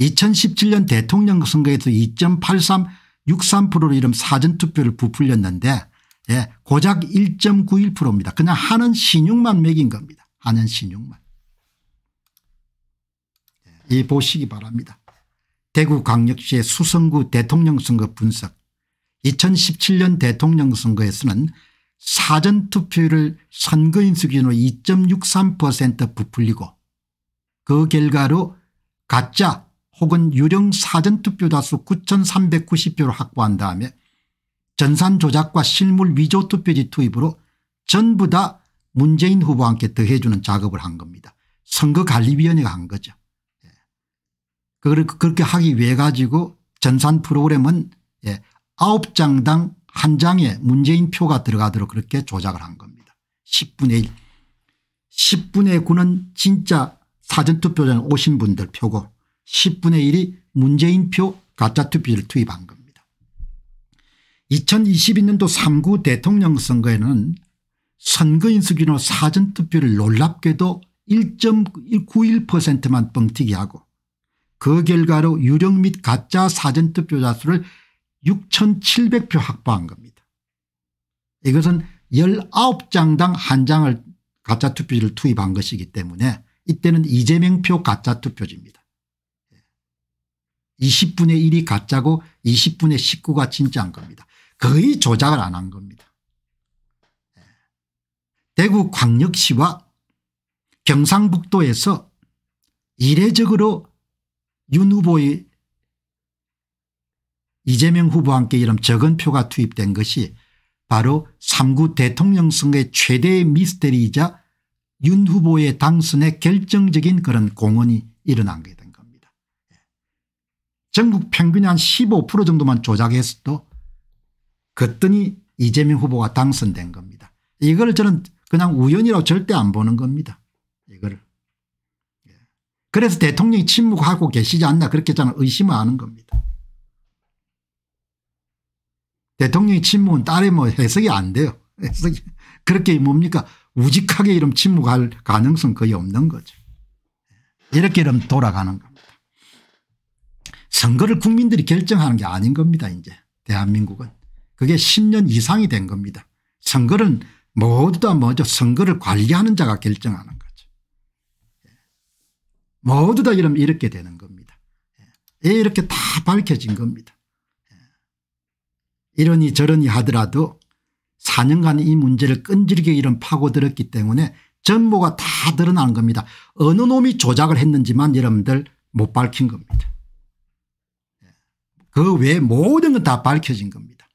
[SPEAKER 1] 2017년 대통령 선거에서 2.83 63%로 이름 사전투표를 부풀렸는데 예, 고작 1.91%입니다. 그냥 하는 신용만 매긴 겁니다. 하는 신용만. 예, 이 보시기 바랍니다. 대구광역시의 수성구 대통령 선거 분석 2017년 대통령 선거에서는 사전투표율을 선거인 수준으로 2.63% 부풀리고 그 결과로 가짜 혹은 유령 사전투표 다수 9390표를 확보한 다음에 전산 조작과 실물 위조 투표지 투입으로 전부 다 문재인 후보와 함께 더해주는 작업을 한 겁니다. 선거관리위원회가 한 거죠. 예. 그렇게 하기 위해 가지고 전산 프로그램은 9장당 예, 한 장에 문재인 표가 들어가도록 그렇게 조작을 한 겁니다. 10분의 1. 10분의 9는 진짜 사전투표장에 오신 분들 표고 10분의 1이 문재인 표 가짜투표를 투입한 겁니다. 2022년도 3구 대통령 선거에는 선거인 수기로 사전투표를 놀랍게도 1.91%만 뻥튀기하고 그 결과로 유령및 가짜 사전투표자 수를 6,700표 확보한 겁니다. 이것은 19장당 한 장을 가짜 투표지를 투입한 것이기 때문에 이때는 이재명 표 가짜 투표지입니다. 20분의 예. 1이 가짜고 20분의 19가 진짜인 겁니다. 거의 조작을 안 한 겁니다. 예. 대구 광역시와 경상북도에서 이례적으로 윤 후보의 이재명 후보와 함께 이런 적은 표가 투입된 것이 바로 3구 대통령 선거의 최대의 미스터리이자 윤 후보의 당선에 결정적인 그런 공헌이 일어나게된 겁니다. 예. 전국 평균이 한15% 정도만 조작했어도 그랬더니 이재명 후보가 당선된 겁니다. 이걸 저는 그냥 우연이라고 절대 안 보는 겁니다. 이거 예. 그래서 대통령이 침묵하고 계시지 않나 그렇게 저는 의심하는 겁니다. 대통령의 침묵은 딸의 뭐 해석이 안 돼요. 해석이 그렇게 뭡니까 우직하게 이름 침묵할 가능성 거의 없는 거죠. 이렇게 이름 돌아가는 겁니다. 선거를 국민들이 결정하는 게 아닌 겁니다. 이제 대한민국은. 그게 10년 이상이 된 겁니다. 선거는 모두 다 뭐죠 선거를 관리하는 자가 결정하는 거죠. 예. 모두 다이러 이렇게 되는 겁니다. 예. 예, 이렇게 다 밝혀진 겁니다. 이러니 저러니 하더라도 4년간 이 문제를 끈질기게 이런 파고들었기 때문에 전모가 다 드러난 겁니다. 어느 놈이 조작을 했는지만 여러분들 못 밝힌 겁니다. 그 외 모든 건 다 밝혀진 겁니다.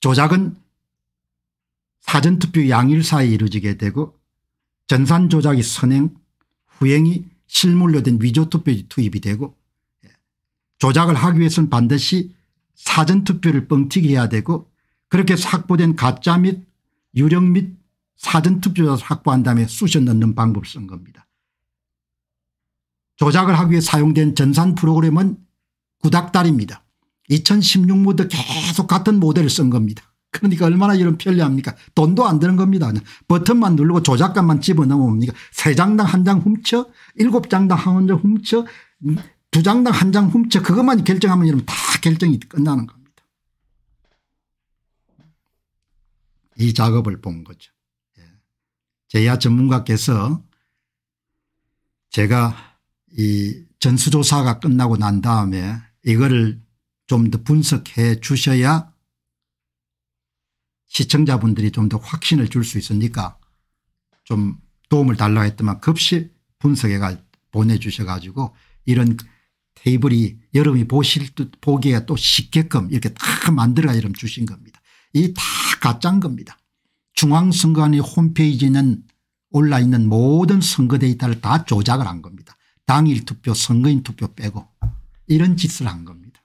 [SPEAKER 1] 조작은 사전투표 양일 사이에 이루어지게 되고 전산 조작이 선행 후행이 실물로 된 위조투표 투입이 되고 예, 조작을 하기 위해서는 반드시 사전투표를 뻥튀기해야 되고 그렇게 확보된 가짜 및 유령 및 사전투표자 확보한 다음에 쑤셔 넣는 방법을 쓴 겁니다. 조작을 하기 위해 사용된 전산 프로그램은 구닥다리입니다. 2016모도 계속 같은 모델을 쓴 겁니다. 그러니까 얼마나 이런 편리합니까 돈도 안 드는 겁니다. 버튼만 누르고 조작감만 집어넣으면 뭡니까 3장당 한 장 훔쳐 7장당 한 장 훔쳐 두 장당 한 장 훔쳐 그것만 결정하면 이러면 다 결정이 끝나는 겁니다. 이 작업을 본 거죠. 예. 제야 전문가께서 제가 이 전수조사가 끝나고 난 다음에 이거를 좀 더 분석해 주셔야 시청자분들이 좀 더 확신을 줄 수 있으니까 좀 도움을 달라고 했더만 급시 분석해 가 보내주셔 가지고 이런 테이블이 여러분이 보실 듯 보기에 또 쉽게끔 이렇게 다 만들어가 여러분 주신 겁니다. 이 다 가짜인 겁니다. 중앙선거관의 홈페이지는 올라 있는 모든 선거 데이터를 다 조작을 한 겁니다. 당일 투표 선거인 투표 빼고 이런 짓을 한 겁니다.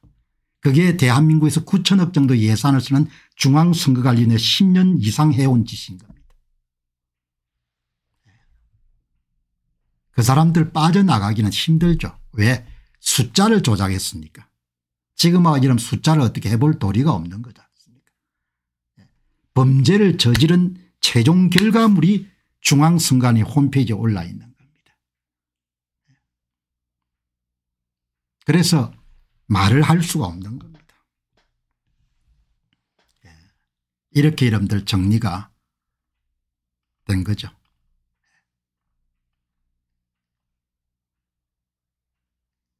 [SPEAKER 1] 그게 대한민국에서 9천억 정도 예산을 쓰는 중앙선거관리위원 10년 이상 해온 짓인 겁니다. 그 사람들 빠져나가기는 힘들죠. 왜 숫자를 조작했습니까 지금하 아, 이런 숫자를 어떻게 해볼 도리가 없는 거지 않습니까 예. 범죄를 저지른 최종 결과물이 중앙선관위 홈페이지에 올라 있는 겁니다. 예. 그래서 말을 할 수가 없는 겁니다. 예. 이렇게 여러분들 정리가 된 거죠.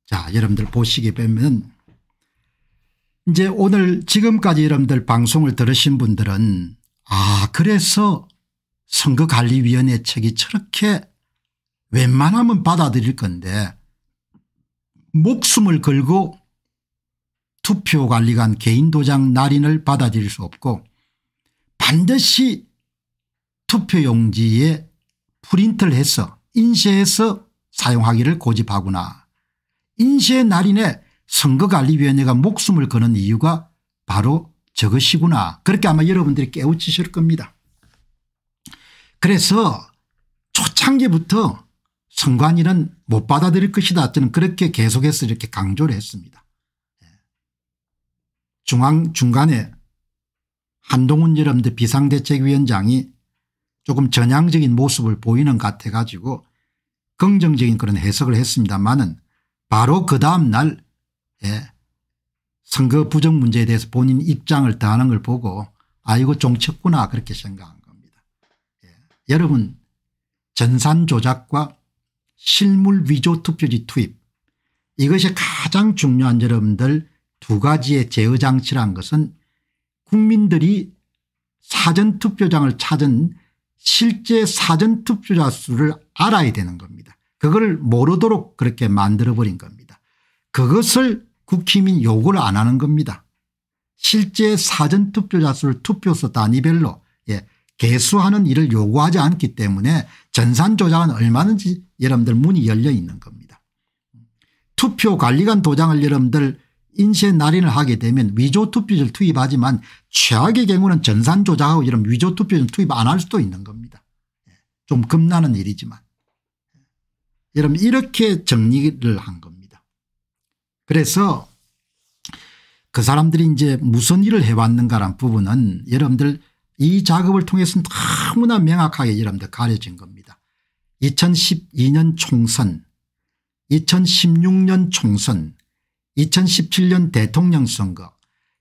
[SPEAKER 1] 자 여러분들 보시게 되면 이제 오늘 지금까지 여러분들 방송을 들으신 분들은 아 그래서 선거관리위원회 책이 저렇게 웬만하면 받아들일 건데 목숨을 걸고 투표관리관 개인도장 날인을 받아들일 수 없고 반드시 투표용지에 프린트를 해서 인쇄해서 사용하기를 고집하구나 인쇄 날인에 선거관리위원회가 목숨을 거는 이유가 바로 저것이구나 그렇게 아마 여러분들이 깨우치실 겁니다. 그래서 초창기부터 선관위는 못 받아들일 것이다 저는 그렇게 계속해서 이렇게 강조를 했습니다. 예. 중앙 중간에 한동훈 여러분들 비상대책위원장이 조금 전향적인 모습을 보이는 것 같아 가지고 긍정적인 그런 해석을 했습니다만은 바로 그 다음 날 예, 선거 부정 문제에 대해서 본인 입장을 다하는 걸 보고 아이고 종쳤구나 그렇게 생각한 겁니다. 예. 여러분 전산 조작과 실물 위조 투표지 투입 이것이 가장 중요한 여러분들 두 가지의 제어 장치란 것은 국민들이 사전투표장을 찾은 실제 사전투표자 수를 알아야 되는 겁니다. 그걸 모르도록 그렇게 만들어버린 겁니다. 그것을 국힘인 요구를 안 하는 겁니다. 실제 사전투표자 수를 투표소 단위별로 예, 개수하는 일을 요구하지 않기 때문에 전산 조작은 얼마든지 여러분들 문이 열려 있는 겁니다. 투표관리관 도장을 여러분들 인쇄 날인을 하게 되면 위조 투표지를 투입하지만 최악의 경우는 전산 조작하고 이런 위조 투표지를 투입 안 할 수도 있는 겁니다. 예, 좀 겁나는 일이지만. 여러분 이렇게 정리를 한 겁니다. 그래서 그 사람들이 이제 무슨 일을 해왔는가란 부분은 여러분들 이 작업을 통해서 너무나 명확하게 여러분들 가려진 겁니다. 2012년 총선 2016년 총선 2017년 대통령 선거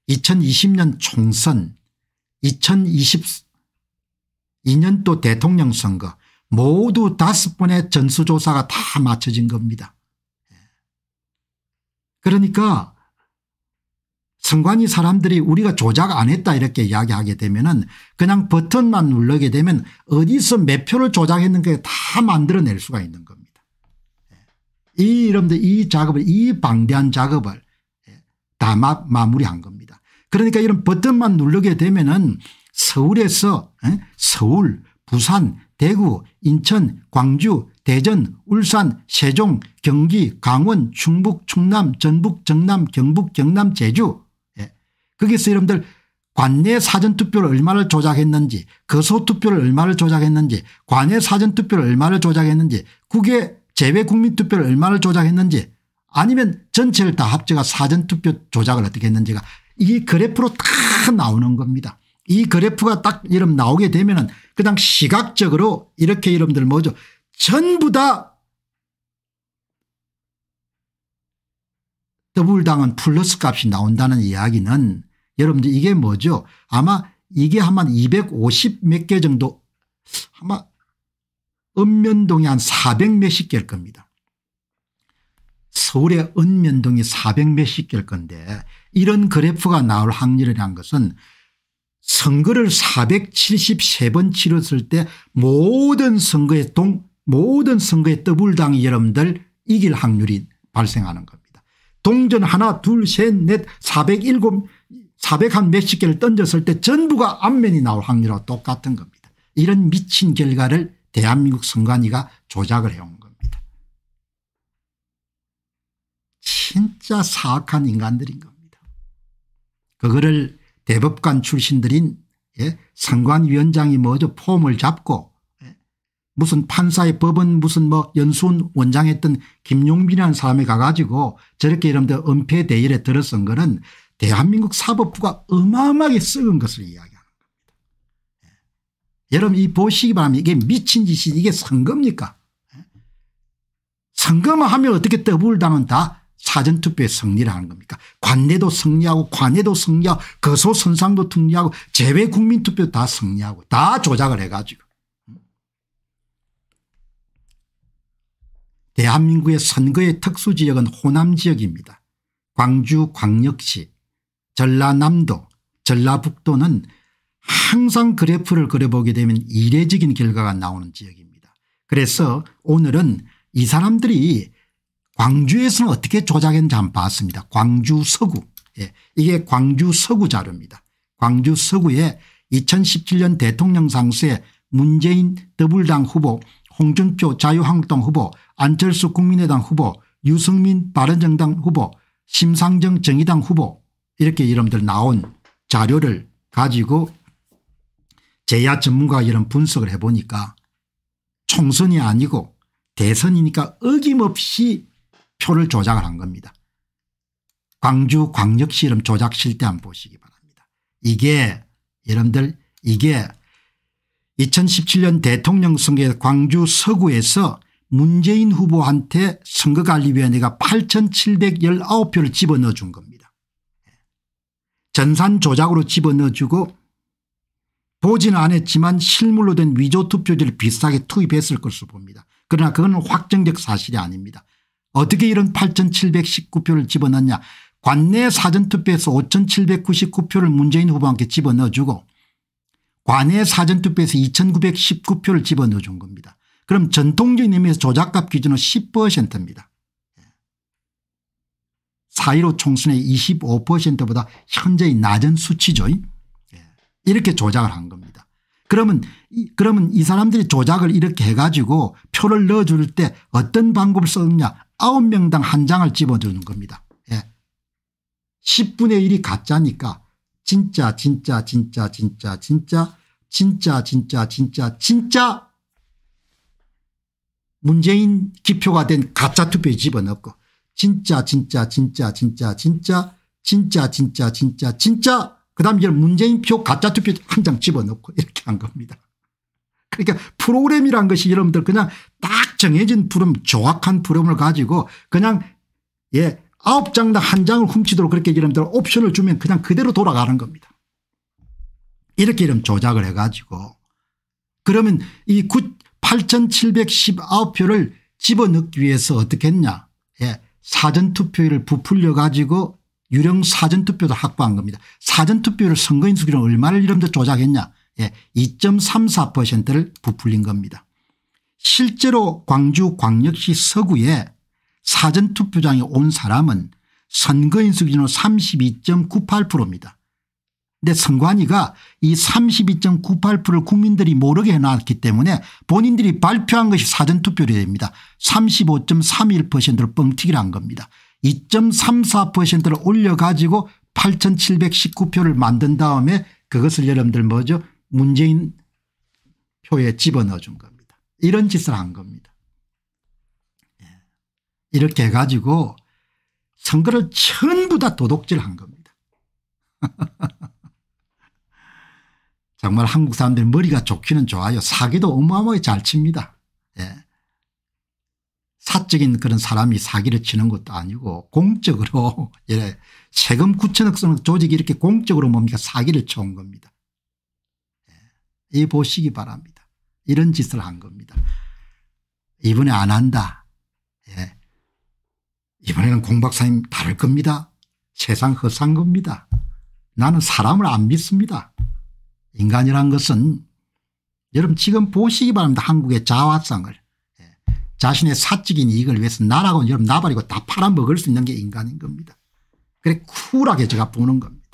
[SPEAKER 1] 2020년 총선 2022년 또 대통령 선거 모두 다섯 번의 전수조사가 다맞춰진 겁니다. 그러니까 선관위 사람들이 우리가 조작 안 했다 이렇게 이야기하게 되면 은 그냥 버튼만 누르게 되면 어디서 몇 표를 조작했는가 다 만들어낼 수가 있는 겁니다. 이 여러분들 이 작업을 이 방대한 작업을 다 마, 무리한 겁니다. 그러니까 이런 버튼만 누르게 되면 은 서울에서 서울 부산, 대구, 인천, 광주, 대전, 울산, 세종, 경기, 강원, 충북, 충남, 전북, 정남, 경북, 경남, 제주 예. 거기서 여러분들 관내 사전투표를 얼마를 조작했는지 거소투표를 얼마를 조작했는지 관내 사전투표를 얼마를 조작했는지 국외 재외국민투표를 얼마를 조작했는지 아니면 전체를 다 합쳐가 사전투표 조작을 어떻게 했는지가 이 그래프로 다 나오는 겁니다. 이 그래프가 딱 이름 나오게 되면은 그냥 시각적으로 이렇게 이름들 뭐죠. 전부 다 더블당은 플러스 값이 나온다는 이야기는 여러분들 이게 뭐죠. 아마 이게 아마 250 몇 개 정도 아마 읍면동이 한 400 몇십 개일 겁니다. 서울의 읍면동이 400 몇십 개일 건데 이런 그래프가 나올 확률이란 것은 선거를 473번 치렀을 때 모든 선거에 동 모든 선거에 더불당 여러분들 이길 확률이 발생하는 겁니다. 동전 하나 둘 셋넷 407 400한 몇 십 개를 던졌을 때 전부가 안면이 나올 확률과 똑같은 겁니다. 이런 미친 결과를 대한민국 선관위가 조작을 해온 겁니다. 진짜 사악한 인간들인 겁니다. 그거를 대법관 출신들인 예? 상관위원장이 먼저 폼을 잡고 예? 무슨 판사의 법은 무슨 뭐 연수원 원장했던 김용빈이라는 사람이 가가지고 저렇게 여러분들 은폐 대열에 들어선 거는 대한민국 사법부가 어마어마하게 썩은 것을 이야기하는 겁니다. 예? 여러분 이 보시기 바랍니다. 이게 미친 짓이 이게 선거니까 선거만 예. 하면 어떻게 더블당은 다 사전투표에 승리를 하는 겁니까 관내도 승리하고 관외도 승리하고 거소선상도 승리하고 재외국민투표 다 승리하고 다 조작을 해가지고 대한민국의 선거의 특수지역은 호남지역입니다. 광주 광역시 전라남도 전라북도는 항상 그래프를 그려보게 되면 이례적인 결과가 나오는 지역입니다. 그래서 오늘은 이 사람들이 광주에서는 어떻게 조작했는지 한번 봤습니다. 광주 서구. 예. 이게 광주 서구 자료입니다. 광주 서구에 2017년 대통령 상수에 문재인 더불당 후보 홍준표 자유한국당 후보 안철수 국민의당 후보 유승민 바른정당 후보 심상정 정의당 후보 이렇게 이름들 나온 자료를 가지고 제야 전문가 이런 분석을 해보니까 총선이 아니고 대선이니까 어김없이 표를 조작을 한 겁니다. 광주 광역시 이름 조작 실태 한번 보시기 바랍니다. 이게 여러분들 이게 2017년 대통령 선거에 광주 서구에서 문재인 후보한테 선거관리위원회가 8719표를 집어넣어 준 겁니다. 전산 조작으로 집어넣어 주고 보지는 않았지만 실물로 된 위조 투표지를 비싸게 투입했을 것으로 봅니다. 그러나 그건 확정적 사실이 아닙니다. 어떻게 이런 8,719표를 집어넣냐 관내 사전투표에서 5,799표를 문재인 후보한테 집어넣어주고 관내 사전투표에서 2,919표를 집어넣어준 겁니다. 그럼 전통적인 의미에서 조작값 기준은 10%입니다. 4.15 총선의 25%보다 현재의 낮은 수치죠. 예. 이렇게 조작을 한 겁니다. 그러면 이, 그러면 이 사람들이 조작을 이렇게 해가지고 표를 넣어줄 때 어떤 방법을 썼느냐 9명당 한 장을 집어주는 겁니다. 예. 10분의 1이 가짜니까 진짜 진짜 진짜 진짜 진짜 진짜 진짜 진짜 진짜 문재인 기표가 된 가짜 투표에 집어넣고 진짜 진짜 진짜 진짜 진짜 진짜 진짜 진짜 진짜 그 다음 이 문재인 표 가짜 투표 한 장 집어넣고 이렇게 한 겁니다. 그러니까 프로그램이란 것이 여러분들 그냥 딱 정해진 부름 조악한부름을 가지고 그냥 예 아홉 장당 한 장을 훔치도록 그렇게 여러분들 옵션을 주면 그냥 그대로 돌아가는 겁니다. 이렇게 이름 조작을 해가지고 그러면 이 8,719표를 집어넣기 위해서 어떻게 했냐 예. 사전투표율을 부풀려 가지고 유령 사전투표도 확보한 겁니다. 사전투표를 선거인수기로 얼마를 이름도 조작했냐 2.34%를 예, 부풀린 겁니다. 실제로 광주 광역시 서구에 사전투표장에 온 사람은 선거인 수준으로 32.98%입니다. 근데 선관위가 이 32.98%를 국민들이 모르게 해놨기 때문에 본인들이 발표한 것이 사전투표율됩니다 35.31%를 뻥튀기를 한 겁니다. 2.34%를 올려가지고 8,719표를 만든 다음에 그것을 여러분들 뭐죠 문재인 표에 집어넣어 준 겁니다. 이런 짓을 한 겁니다. 예. 이렇게 해가지고 선거를 전부 다 도둑질 한 겁니다. (laughs) 정말 한국 사람들 머리가 좋기는 좋아요. 사기도 어마어마하게 잘 칩니다. 예. 사적인 그런 사람이 사기를 치는 것도 아니고 공적으로 (laughs) 예. 세금 9천억 쓰는 조직이 이렇게 공적으로 뭡니까 사기를 쳐온 겁니다. 이 보시기 바랍니다. 이런 짓을 한 겁니다. 이번에 안 한다. 예. 이번에는 공 박사님 다를 겁니다. 세상 허상 겁니다. 나는 사람을 안 믿습니다. 인간이란 것은 여러분 지금 보시기 바랍니다. 한국의 자화상을. 예. 자신의 사적인 이익을 위해서 나라고 여러분 나발이고 다 팔아먹을 수 있는 게 인간인 겁니다. 그래 쿨하게 제가 보는 겁니다.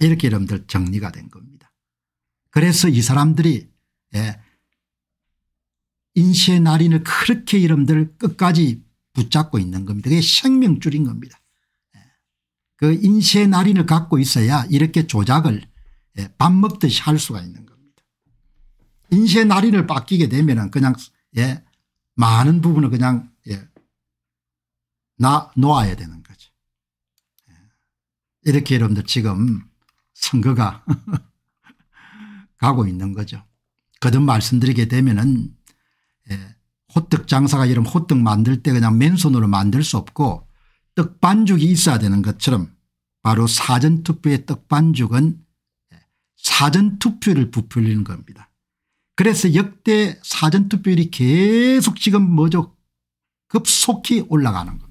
[SPEAKER 1] 이렇게 여러분들 정리가 된 겁니다. 그래서 이 사람들이 예, 인시의 날인을 그렇게 여러분들 끝까지 붙잡고 있는 겁니다. 그게 생명줄인 겁니다. 예, 그 인시의 날인을 갖고 있어야 이렇게 조작을 예, 밥 먹듯이 할 수가 있는 겁니다. 인시의 날인을 바뀌게 되면 그냥 예, 많은 부분을 그냥 예, 놔, 놓아야 되는 거죠. 예, 이렇게 여러분들 지금 선거가 (laughs) 가고 있는 거죠. 거듭 말씀드리게 되면은 예, 호떡 장사가 이런 호떡 만들 때 그냥 맨손으로 만들 수 없고 떡 반죽이 있어야 되는 것처럼 바로 사전투표의 떡 반죽은 예, 사전투표를 부풀리는 겁니다. 그래서 역대 사전투표율이 계속 지금 뭐죠 급속히 올라가는 겁니다.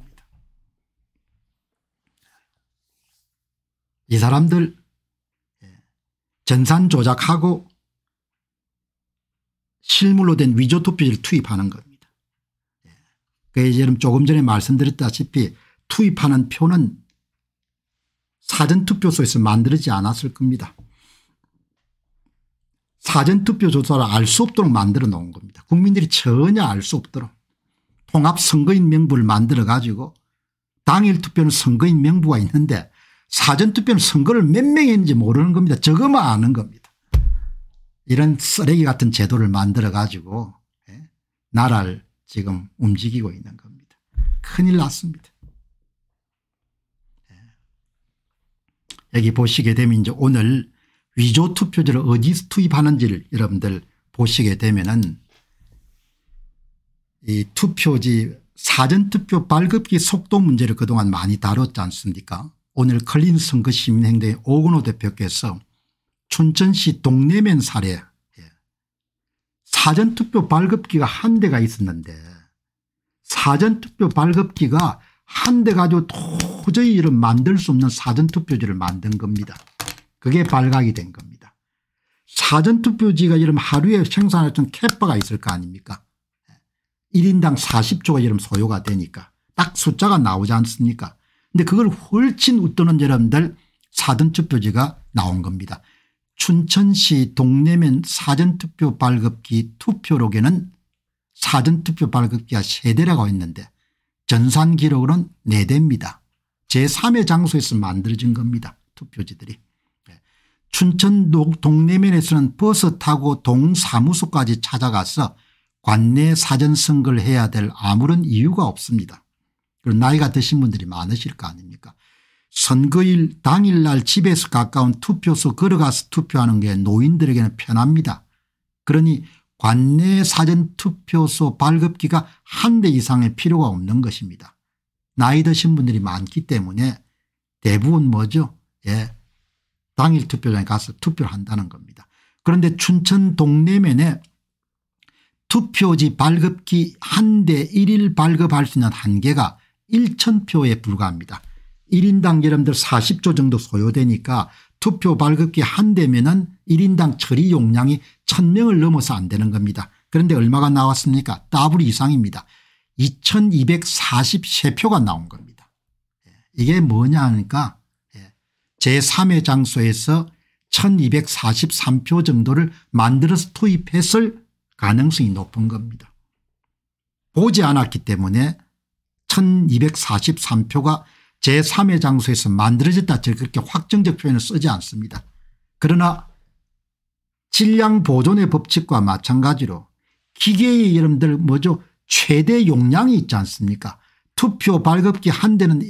[SPEAKER 1] 이 사람들 전산 조작하고 실물로 된 위조 투표지를 투입하는 겁니다. 예. 그 예를 조금 전에 말씀드렸다시피 투입하는 표는 사전투표소에서 만들지 않았을 겁니다. 사전투표 조사를 알 수 없도록 만들어 놓은 겁니다. 국민들이 전혀 알 수 없도록 통합선거인 명부를 만들어 가지고 당일 투표는 선거인 명부가 있는데 사전투표는 선거를 몇 명이 했는지 모르는 겁니다. 저거만 아는 겁니다. 이런 쓰레기 같은 제도를 만들어 가지고 예, 나라를 지금 움직이고 있는 겁니다. 큰일 났습니다. 예. 여기 보시게 되면 이제 오늘 위조 투표지를 어디서 투입하는지를 여러분들 보시게 되면은 이 투표지 사전투표 발급기 속도 문제를 그동안 많이 다뤘지 않습니까 오늘 클린 선거 시민행대 오근호 대표께서 춘천시 동네면 사례 예. 사전투표 발급기가 한 대가 있었는데 사전투표 발급기가 한 대 가지고 도저히 이런 만들 수 없는 사전투표지를 만든 겁니다. 그게 발각이 된 겁니다. 사전투표지가 이런 하루에 생산할 수 있는 캐파가 있을 거 아닙니까 1인당 예. 40조가 이런 소요가 되니까 딱 숫자가 나오지 않습니까 근데 그걸 훨씬 웃도는 여러분들 사전투표지가 나온 겁니다. 춘천시 동내면 사전투표 발급기 투표록에는 사전투표 발급기가 세대라고 했는데 전산기록으로는 4대입니다. 제3의 장소에서 만들어진 겁니다. 투표지들이. 네. 춘천 동내면에서는 버스 타고 동사무소까지 찾아가서 관내 사전선거를 해야 될 아무런 이유가 없습니다. 그리고 나이가 드신 분들이 많으실 거 아닙니까 선거일 당일날 집에서 가까운 투표소 걸어가서 투표하는 게 노인들에게는 편합니다. 그러니 관내 사전투표소 발급기가 한 대 이상의 필요가 없는 것입니다. 나이 드신 분들이 많기 때문에 대부분 뭐죠 예, 당일 투표장에 가서 투표를 한다는 겁니다. 그런데 춘천 동네면에 투표지 발급기 한대 일일 발급할 수 있는 한계가 1천표에 불과합니다. 1인당 여러분들 40조 정도 소요되니까 투표 발급기 한 대면은 1인당 처리 용량이 1000명을 넘어서 안 되는 겁니다. 그런데 얼마가 나왔습니까 더블 이상입니다. 2243표가 나온 겁니다. 예, 이게 뭐냐 하니까 예, 제3의 장소에서 1243표 정도를 만들어서 투입했을 가능성이 높은 겁니다. 보지 않았기 때문에 1243표가 제3의 장소에서 만들어졌다 그렇게 확정적 표현을 쓰지 않습니다. 그러나 질량 보존의 법칙과 마찬가지로 기계의 이름들 뭐죠 최대 용량이 있지 않습니까 투표 발급기 한 대는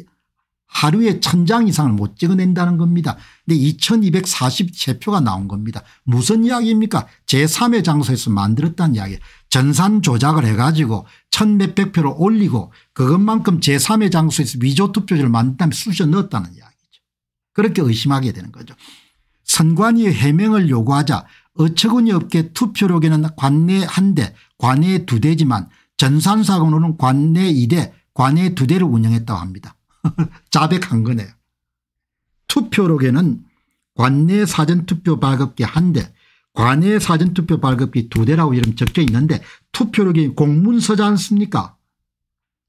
[SPEAKER 1] 하루에 천장 이상을 못 찍어낸다는 겁니다. 근데 2 2 4 0표가 나온 겁니다. 무슨 이야기입니까 제3의 장소에서 만들었다는 이야기 전산 조작을 해가지고 천 몇백 표를 올리고 그것만큼 제3의 장소에서 위조 투표지를 만든 다음 쑤셔 넣었다는 이야기죠. 그렇게 의심하게 되는 거죠. 선관위의 해명을 요구하자 어처구니 없게 투표록에는 관내 한대 관내 두 대지만 전산사건으로는 관내 2대 관내 두 대를 운영했다고 합니다. (laughs) 자백한 거네요. 투표록에는 관내 사전투표 발급기 한 대, 관내 사전투표 발급기 두 대라고 이름 적혀 있는데 투표록이 공문서지 않습니까?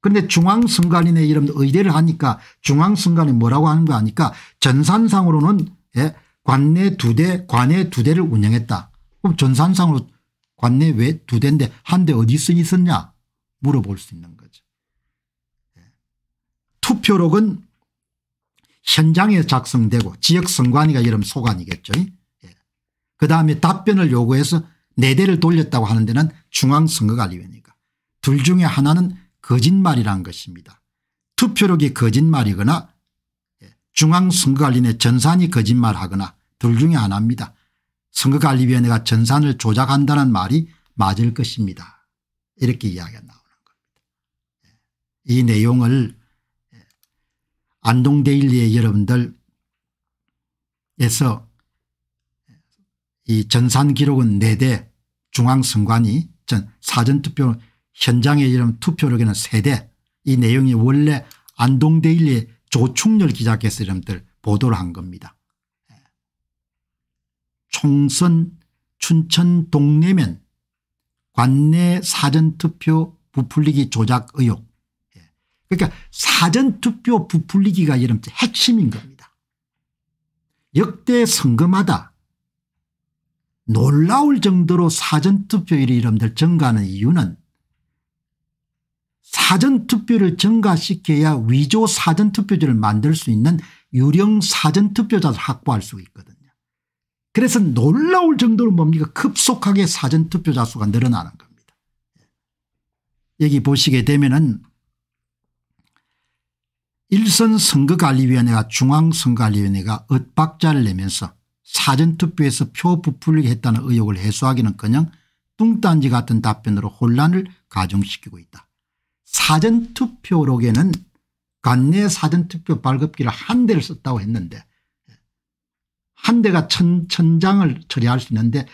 [SPEAKER 1] 그런데 중앙선관위의 이름 의대를 하니까 중앙선관위 뭐라고 하는 거 아니까 전산상으로는 예, 관내 두 대, 관내 두 대를 운영했다. 그럼 전산상으로 관내 왜 두 대인데 한 대 어디 있었냐 물어볼 수 있는 거죠. 투표록은 현장에 작성되고 지역 선관위가 이름 소관이겠죠. 예. 그다음에 답변을 요구해서 네 대를 돌렸다고 하는 데는 중앙선거관리위원회니까 둘 중에 하나는 거짓말이란 것입니다. 투표록이 거짓말이거나 예, 중앙선거관리위원회 전산이 거짓말하거나 둘 중에 하나입니다. 선거관리위원회가 전산을 조작한다는 말이 맞을 것입니다. 이렇게 이야기가 나오는 겁니다. 예. 이 내용을 안동데일리의 여러분들에서 이 전산기록은 4대 중앙선관위 전 사전투표 현장의 이름 투표록에는 3대 이 내용이 원래 안동데일리의 조충렬 기자께서 여러분들 보도를 한 겁니다. 총선 춘천 동네면 관내 사전투표 부풀리기 조작 의혹 그러니까 사전투표 부풀리기가 이러 핵심인 겁니다. 역대 선거마다 놀라울 정도로 사전투표율이 이러들 증가하는 이유는 사전투표를 증가시켜야 위조 사전투표제를 만들 수 있는 유령 사전투표자를 확보할 수 있거든요. 그래서 놀라울 정도로 뭡니까 급속하게 사전투표자 수가 늘어나는 겁니다. 여기 보시게 되면 은 일선 선거관리위원회가 중앙선거관리위원회가 엇박자를 내면서 사전투표에서 표 부풀리게 했다는 의혹을 해소하기는커녕 뚱딴지 같은 답변으로 혼란을 가중시키고 있다. 사전투표록에는 관내 사전투표 발급기를 한 대를 썼다고 했는데 한 대가 천, 천 장을 처리할 수 있는데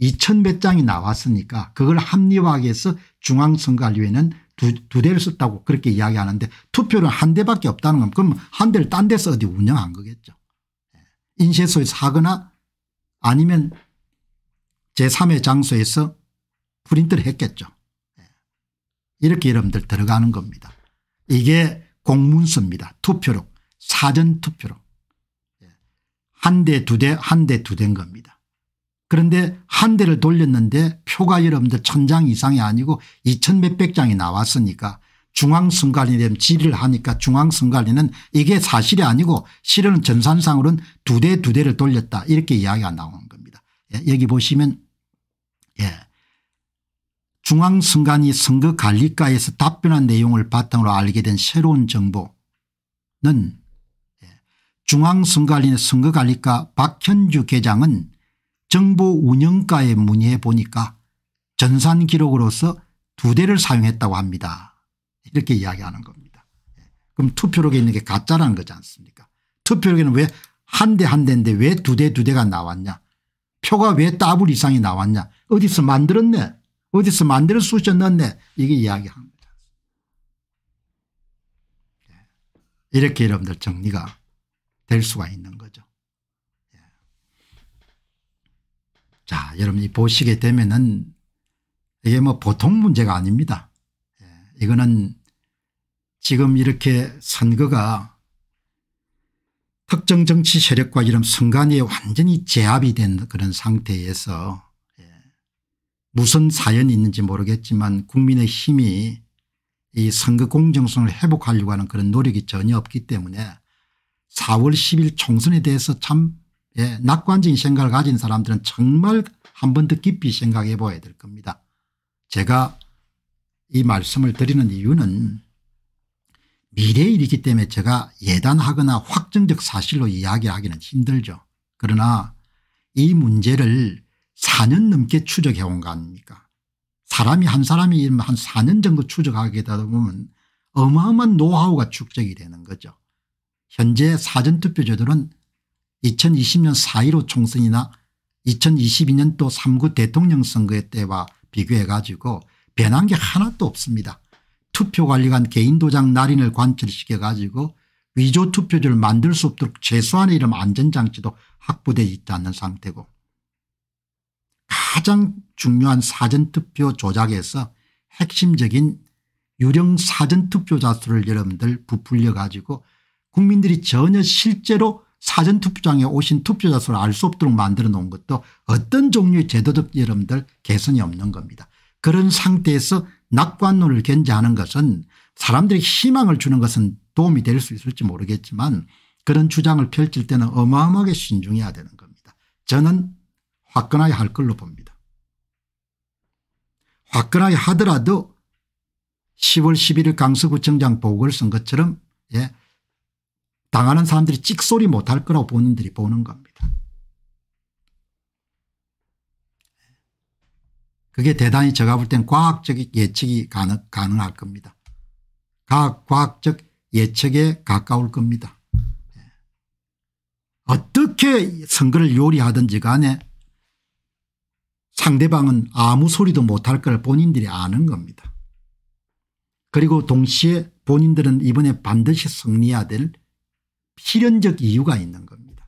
[SPEAKER 1] 2천 몇 장이 나왔으니까 그걸 합리화하기 위해서 중앙선관위에는 두, 두 대를 썼다고 그렇게 이야기하는데 투표는 한 대밖에 없다는 건 그럼 한 대를 딴 데서 어디 운영한 거겠죠. 예. 인쇄소에서 하거나 아니면 제3의 장소에서 프린트를 했겠죠. 예. 이렇게 여러분들 들어가는 겁니다. 이게 공문서입니다. 투표록 사전투표록. 예. 한대 두 대 한 대 두 대인 겁니다. 그런데 한 대를 돌렸는데 표가 여러분들 천장 이상이 아니고 2천 몇백 장이 나왔으니까 중앙선관위 되면 질의를 하니까 중앙선관위는 이게 사실이 아니고 실은 전산상으로는 두 대 두 대를 돌렸다 이렇게 이야기가 나오는 겁니다. 예, 여기 보시면 예. 중앙선관위 선거관리과에서 답변한 내용을 바탕으로 알게 된 새로운 정보는 예. 중앙선관위 선거관리과 박현주 계장은 정보 운영과에 문의해 보니까 전산 기록으로서 두 대를 사용했다고 합니다. 이렇게 이야기하는 겁니다. 예. 그럼 투표록에 있는 게 가짜라는 거지 않습니까 투표록에는 왜 한 대 한 대인데 왜 두 대 두 대가 나왔냐 표가 왜 더블 이상이 나왔냐 어디서 만들었네 어디서 만들어 쑤셨는데 이게 이야기합니다. 예. 이렇게 여러분들 정리가 될 수가 있는 거예요. 자, 여러분이 보시게 되면은 이게 뭐 보통 문제가 아닙니다. 예, 이거는 지금 이렇게 선거가 특정 정치 세력과 이런 순간위에 완전히 제압이 된 그런 상태에서 예, 무슨 사연이 있는지 모르겠지만 국민의 힘이 이 선거 공정성을 회복하려고 하는 그런 노력이 전혀 없기 때문에 4월 10일 총선에 대해서 참 예, 낙관적인 생각을 가진 사람들은 정말 한 번 더 깊이 생각해 봐야 될 겁니다. 제가 이 말씀을 드리는 이유는 미래일이기 때문에 제가 예단하거나 확정적 사실로 이야기하기는 힘들죠. 그러나 이 문제를 4년 넘게 추적해 온 거 아닙니까 사람이 한 사람이 한 4년 정도 추적하게 되다 보면 어마어마한 노하우가 축적이 되는 거죠. 현재 사전투표제도는 2020년 4.15 총선이나 2 0 2 2년또 3구 대통령 선거 때와 비교해 가지고 변한 게 하나도 없습니다. 투표관리관 개인도장 날인을 관철시켜 가지고 위조 투표지를 만들 수 없도록 최소한의 이름 안전장치도 확보되어 있지 않는 상태고 가장 중요한 사전투표 조작에서 핵심적인 유령 사전투표자 수를 여러분들 부풀려 가지고 국민들이 전혀 실제로 사전투표장에 오신 투표자 수를 알 수 없도록 만들어 놓은 것도 어떤 종류의 제도적 여러분들 개선이 없는 겁니다. 그런 상태에서 낙관론을 견제하는 것은 사람들이 희망을 주는 것은 도움이 될 수 있을지 모르겠지만 그런 주장을 펼칠 때는 어마어마하게 신중해야 되는 겁니다. 저는 화끈하게 할 걸로 봅니다. 화끈하게 하더라도 10월 11일 강서구청장 보고를쓴것처럼 예, 당하는 사람들이 찍소리 못할 거라고 본인들이 보는 겁니다. 그게 대단히 제가 볼 땐 과학적 예측이 가능, 가능할 겁니다. 과학, 과학적 예측에 가까울 겁니다. 예. 어떻게 선거를 요리하든지 간에 상대방은 아무 소리도 못할 걸 본인들이 아는 겁니다. 그리고 동시에 본인들은 이번에 반드시 승리해야 될 필연적 이유가 있는 겁니다.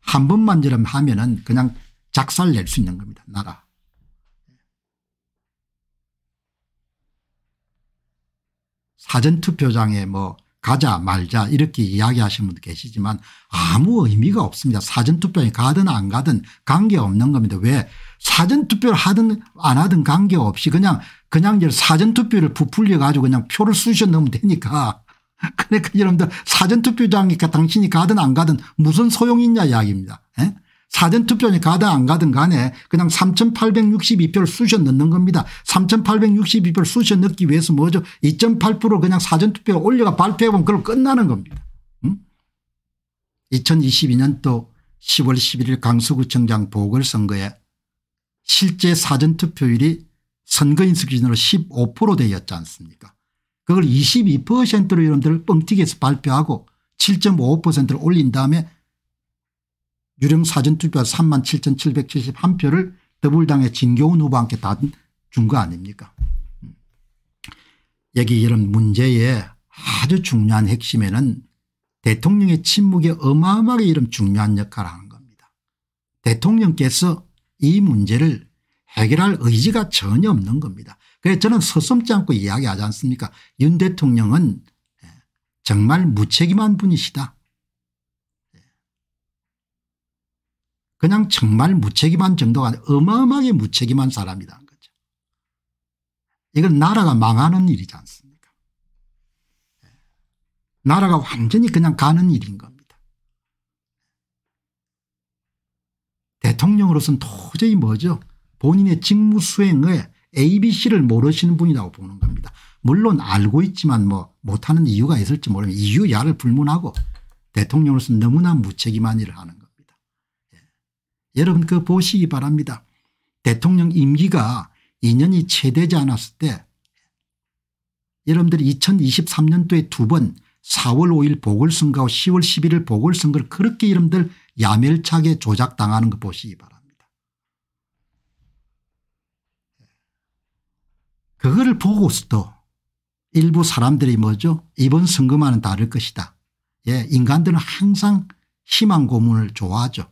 [SPEAKER 1] 한 번만 저럼 하면은 그냥 작살 낼 수 있는 겁니다. 나라. 사전투표장에 뭐 가자 말자 이렇게 이야기하시는 분도 계시지만 아무 의미가 없습니다. 사전투표에 가든 안 가든 관계없는 겁니다. 왜 사전투표를 하든 안 하든 관계없이 그냥 그냥 사전투표를 부풀려 가지고 그냥 표를 쑤셔 넣으면 되니까 (laughs) 그러니까 여러분들 사전투표장이니까 그 당신이 가든 안 가든 무슨 소용이 있냐 이야기입니다. 에? 예? 사전투표장이 가든 안 가든 간에 그냥 3862표를 쑤셔 넣는 겁니다. 3862표를 쑤셔 넣기 위해서 뭐죠 2.8% 그냥 사전투표 올려가 발표해보면 그걸 끝나는 겁니다. 응? 2022년도 10월 11일 강서구청장 보궐선거에 실제 사전투표율이 선거인수 기준으로 15% 되었지 않습니까 그걸 22%로 여러분들 뻥튀기해서 발표하고 7 5를 올린 다음에 유령 사전투표 37,771표를 더불당의 진교훈 후보한테 다 준 거 아닙니까 음. 여기 이런 문제의 아주 중요한 핵심에는 대통령의 침묵이 어마어마하게 이런 중요한 역할을 하는 겁니다. 대통령께서 이 문제를 해결할 의지가 전혀 없는 겁니다. 그래서 저는 서슴지 않고 이야기하지 않습니까 윤 대통령은 예, 정말 무책임한 분이시다. 예. 그냥 정말 무책임한 정도가 어마어마하게 무책임한 사람이라는 거죠. 이건 나라가 망하는 일이지 않습니까 예. 나라가 완전히 그냥 가는 일인 겁니다. 대통령으로서는 도저히 뭐죠 본인의 직무 수행에 ABC를 모르시는 분이라고 보는 겁니다. 물론 알고 있지만 뭐 못하는 이유가 있을지 모르면 이유야를 불문하고 대통령으로서 너무나 무책임한 일을 하는 겁니다. 예. 여러분 그 보시기 바랍니다. 대통령 임기가 2년이 채 되지 않았을 때 여러분들이 2023년도에 두 번 4월 5일 보궐선거와 10월 11일 보궐선거를 그렇게 여러분들 야멸차게 조작당하는 거 보시기 바랍니다. 그거를 보고서도 일부 사람들이 뭐죠 이번 선거만은 다를 것이다. 예 인간들은 항상 희망 고문을 좋아하죠.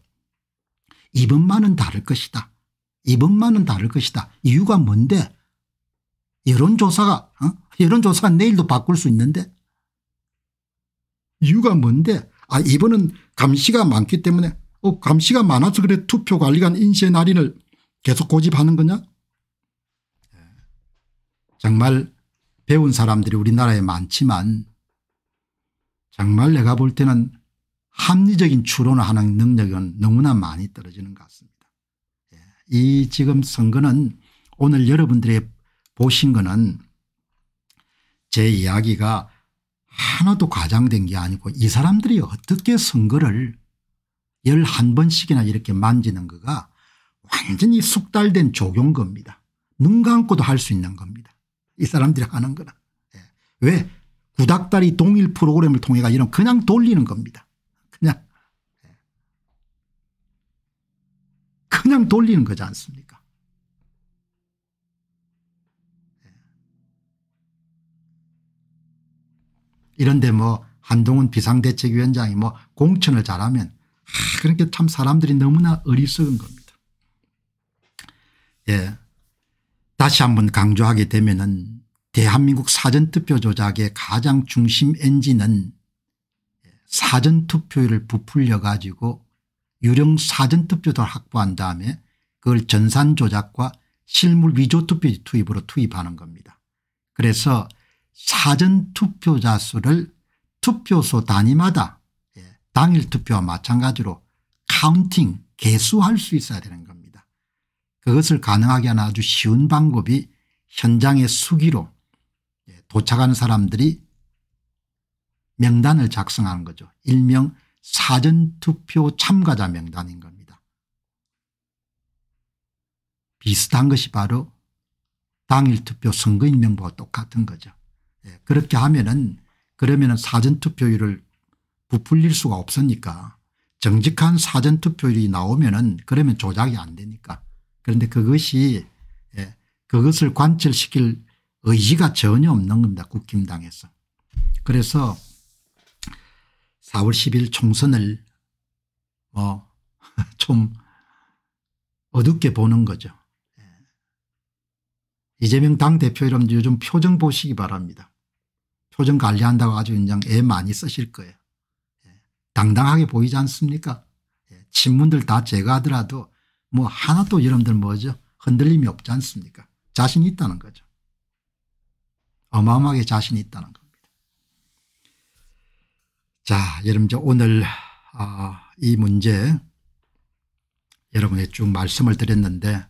[SPEAKER 1] 이번만은 다를 것이다. 이번만은 다를 것이다. 이유가 뭔데 여론조사가 어? 여론조사가 내일도 바꿀 수 있는데 이유가 뭔데 아 이번은 감시가 많기 때문에 어 감시가 많아서 그래 투표관리관 인쇄 날인을 계속 고집하는 거냐 정말 배운 사람들이 우리나라에 많지만 정말 내가 볼 때는 합리적인 추론을 하는 능력은 너무나 많이 떨어지는 것 같습니다. 예, 이 지금 선거는 오늘 여러분들이 보신 거는 제 이야기가 하나도 과장된 게 아니고 이 사람들이 어떻게 선거를 11번씩이나 이렇게 만지는 거가 완전히 숙달된 조교 겁니다. 눈 감고도 할 수 있는 겁니다. 이 사람들이 하는 거는. 예. 왜 구닥다리 동일 프로그램을 통해가 이런 그냥 돌리는 겁니다. 그냥 예. 그냥 돌리는 거지 않습니까 예. 이런데 뭐 한동훈 비상대책위원장이 뭐 공천을 잘하면 아, 그러니참 사람들이 너무나 어리석은 겁니다. 예. 다시 한 번 강조하게 되면은 대한민국 사전투표 조작의 가장 중심 엔진은 사전투표율을 부풀려 가지고 유령 사전투표를 확보한 다음에 그걸 전산조작과 실물 위조투표 투입으로 투입하는 겁니다. 그래서 사전투표자 수를 투표소 단위마다 예, 당일 투표와 마찬가지로 카운팅 개수할 수 있어야 되는 겁니다. 그것을 가능하게 하는 아주 쉬운 방법이 현장의 수기로 도착하는 사람들이 명단을 작성하는 거죠. 일명 사전투표 참가자 명단인 겁니다. 비슷한 것이 바로 당일 투표 선거인명부와 똑같은 거죠. 예, 그렇게 하면은 그러면은 사전투표율을 부풀릴 수가 없으니까 정직한 사전투표율이 나오면은 그러면 조작이 안 되니까 그런데 그것이 예, 그것을 관철시킬 의지가 전혀 없는 겁니다. 국힘당에서. 그래서 4월 10일 총선을 뭐좀 (laughs) 어둡게 보는 거죠. 예. 이재명 당대표 여러면 요즘 표정 보시기 바랍니다. 표정 관리한다고 아주 그냥 애 많이 쓰실 거예요. 예. 당당하게 보이지 않습니까? 친문들 다 제거하더라도 뭐 하나도 여러분들 뭐죠 흔들림이 없지 않습니까 자신이 있다는 거죠. 어마어마하게 자신이 있다는 겁니다. 자 여러분 저 오늘 어, 이 문제 여러분의 쭉 말씀을 드렸는데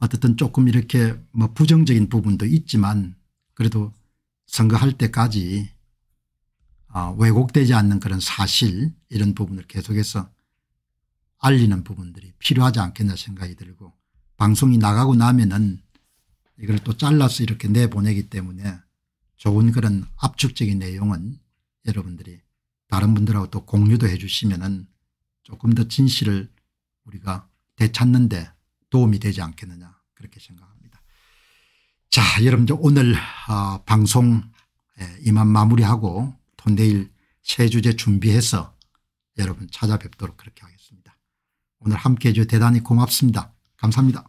[SPEAKER 1] 어쨌든 조금 이렇게 뭐 부정적인 부분도 있지만 그래도 선거할 때까지 어, 왜곡되지 않는 그런 사실 이런 부분을 계속해서 알리는 부분들이 필요하지 않겠나 생각이 들고 방송이 나가고 나면은 이걸 또 잘라서 이렇게 내보내기 때문에 좋은 그런 압축적인 내용은 여러분들이 다른 분들하고 또 공유도 해 주시면은 조금 더 진실을 우리가 되찾는데 도움이 되지 않겠느냐 그렇게 생각합니다. 자 여러분들 오늘 어, 방송 예, 이만 마무리하고 또 내일 새 주제 준비해서 여러분 찾아뵙도록 그렇게 하겠습니다. 오늘 함께해 주셔서 대단히 고맙습니다. 감사합니다.